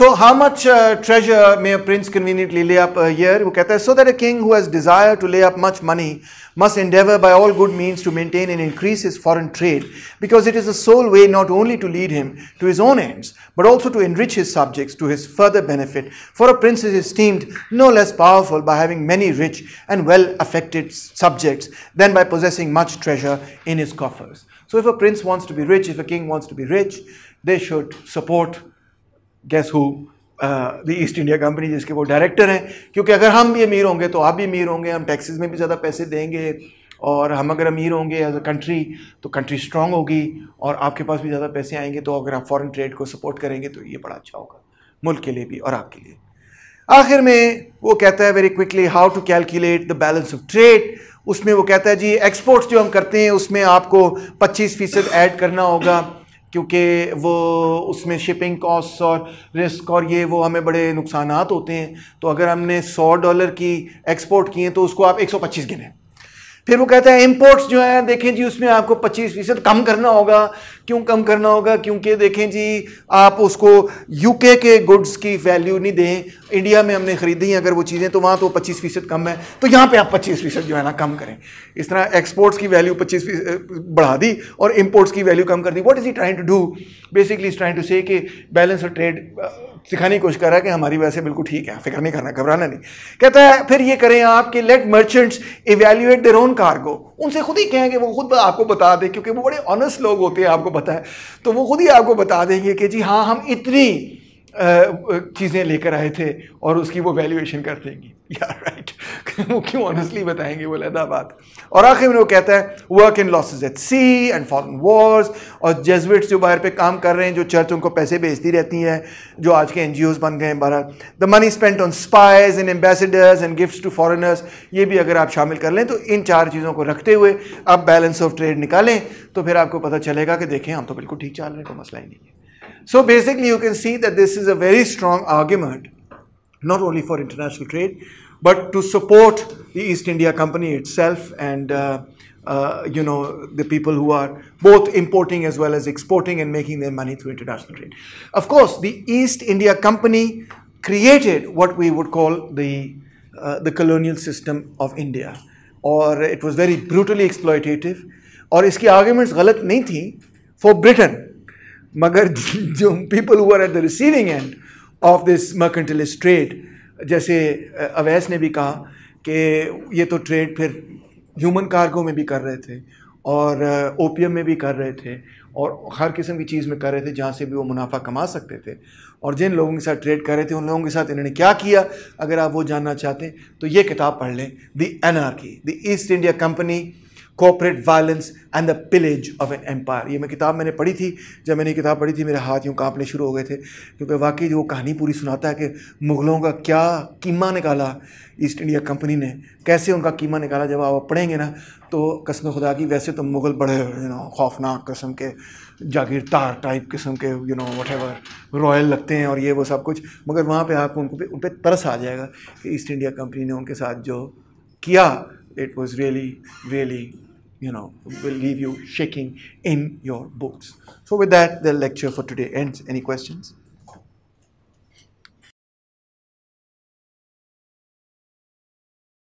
so how much uh, treasure may a prince conveniently lay up a year? so that a king who has desire to lay up much money must endeavor by all good means to maintain and increase his foreign trade because it is the sole way not only to lead him to his own ends but also to enrich his subjects to his further benefit for a prince is esteemed no less powerful by having many rich and well affected subjects than by possessing much treasure in his coffers. So if a prince wants to be rich, if a king wants to be rich, they should support guys who the East India Company जिसके वो director हैं क्योंकि अगर हम भी अमीर होंगे तो आप भी अमीर होंगे हम टैक्सेस में भी ज़्यादा पैसे देंगे और हम अगर अमीर होंगे एज अ कंट्री तो कंट्री स्ट्रांग होगी और आपके पास भी ज़्यादा पैसे आएंगे तो अगर आप फॉरेन ट्रेड को सपोर्ट करेंगे तो ये बड़ा अच्छा होगा मुल्क के लिए भी और आपके लिए आखिर में वो कहता है very quickly how to calculate the balance of trade उसमें वो कहता है जी एक्सपोर्ट्स जो हम करते हैं उसमें आपको 25 फीसद ऐड करना होगा क्योंकि वो उसमें शिपिंग कॉस्ट और रिस्क और ये वो हमें बड़े नुकसान होते हैं तो अगर हमने 100 डॉलर की एक्सपोर्ट किए तो उसको आप 125 गिने फिर वो कहते हैं इम्पोर्ट्स जो हैं देखें जी उसमें आपको 25 फीसद कम करना होगा क्यों कम करना होगा क्योंकि देखें जी आप उसको यूके के गुड्स की वैल्यू नहीं दें इंडिया में हमने खरीदी अगर वो चीज़ें तो वहाँ तो 25 फीसद कम है तो यहाँ पे आप 25 फीसद जो है ना कम करें इस तरह एक्सपोर्ट्स की वैल्यू 25 बढ़ा दी और इम्पोर्ट्स की वैल्यू कम कर दी what is he trying to do basically is trying to say कि बैलेंस ऑफ ट्रेड सिखाने की कोशिश कर रहा है कि हमारी वैसे बिल्कुल ठीक है फिक्र नहीं करना घबराना नहीं कहता है फिर ये करें आप कि let merchants evaluate their own cargo उनसे खुद ही कहें कि वो खुद आपको बता दें क्योंकि वो बड़े ऑनेस्ट लोग होते हैं आपको पता है तो वो खुद ही आपको बता देंगे कि जी हाँ हम इतनी चीज़ें लेकर आए थे और उसकी वो वैल्यूएशन कर देंगे या राइट वो क्यों ऑनेस्टली बताएंगे वो लहदा बात और आखिर में वो कहता है work in losses at sea and foreign wars और जेजविट्स जो बाहर पे काम कर रहे हैं जो चर्च उनको पैसे भेजती रहती हैं जो आज के एन बन गए हैं बारह the money spent on spies and ambassadors and gift to foreigners ये भी अगर आप शामिल कर लें तो इन चार चीज़ों को रखते हुए आप बैलेंस ऑफ ट्रेड निकालें तो फिर आपको पता चलेगा कि देखें हम तो बिल्कुल ठीक चल रहे हैं कोई मसला ही नहीं है So basically you can see that this is a very strong argument, not only for international trade, but to support the East India Company itself and uh, uh, you know the people who are both importing as well as exporting and making their money through international trade. Of course, the East India Company created what we would call the uh, the colonial system of India, or it was very brutally exploitative, or iski arguments galat nahi थी for Britain. मगर जो people हुआ at the receiving end of this mercantilist trade जैसे अवैस ने भी कहा कि ये तो ट्रेड फिर ह्यूमन कार्गो में भी कर रहे थे और ओपियम में भी कर रहे थे और हर किस्म की चीज़ में कर रहे थे जहाँ से भी वो मुनाफा कमा सकते थे और जिन लोगों के साथ ट्रेड कर रहे थे उन लोगों के साथ इन्होंने क्या किया अगर आप वो जानना चाहते हैं तो ये किताब पढ़ लें the anarchy the East India Company corporate violence and the pillage of an empire ये मैं किताब मैंने पढ़ी थी जब मैंने किताब पढ़ी थी मेरे हाथ यूँ कांपने शुरू हो गए थे क्योंकि वाकई जो वो कहानी पूरी सुनाता है कि मुग़लों का क्या कीमा निकाला ईस्ट इंडिया कंपनी ने कैसे उनका कीमा निकाला जब आप पढ़ेंगे ना तो कसम खुदा की वैसे तो मुग़ल बड़े यू नो खौफनाक कस्म के जागीरदार टाइप किस्म के यू नो वट रॉयल लगते हैं और ये वो सब कुछ मगर वहाँ पर आपको उनको उन पर तरस आ जाएगा कि ईस्ट इंडिया कंपनी ने उनके साथ जो किया it was really really you know, will leave you shaking in your boots. So with that, the lecture for today ends. Any questions?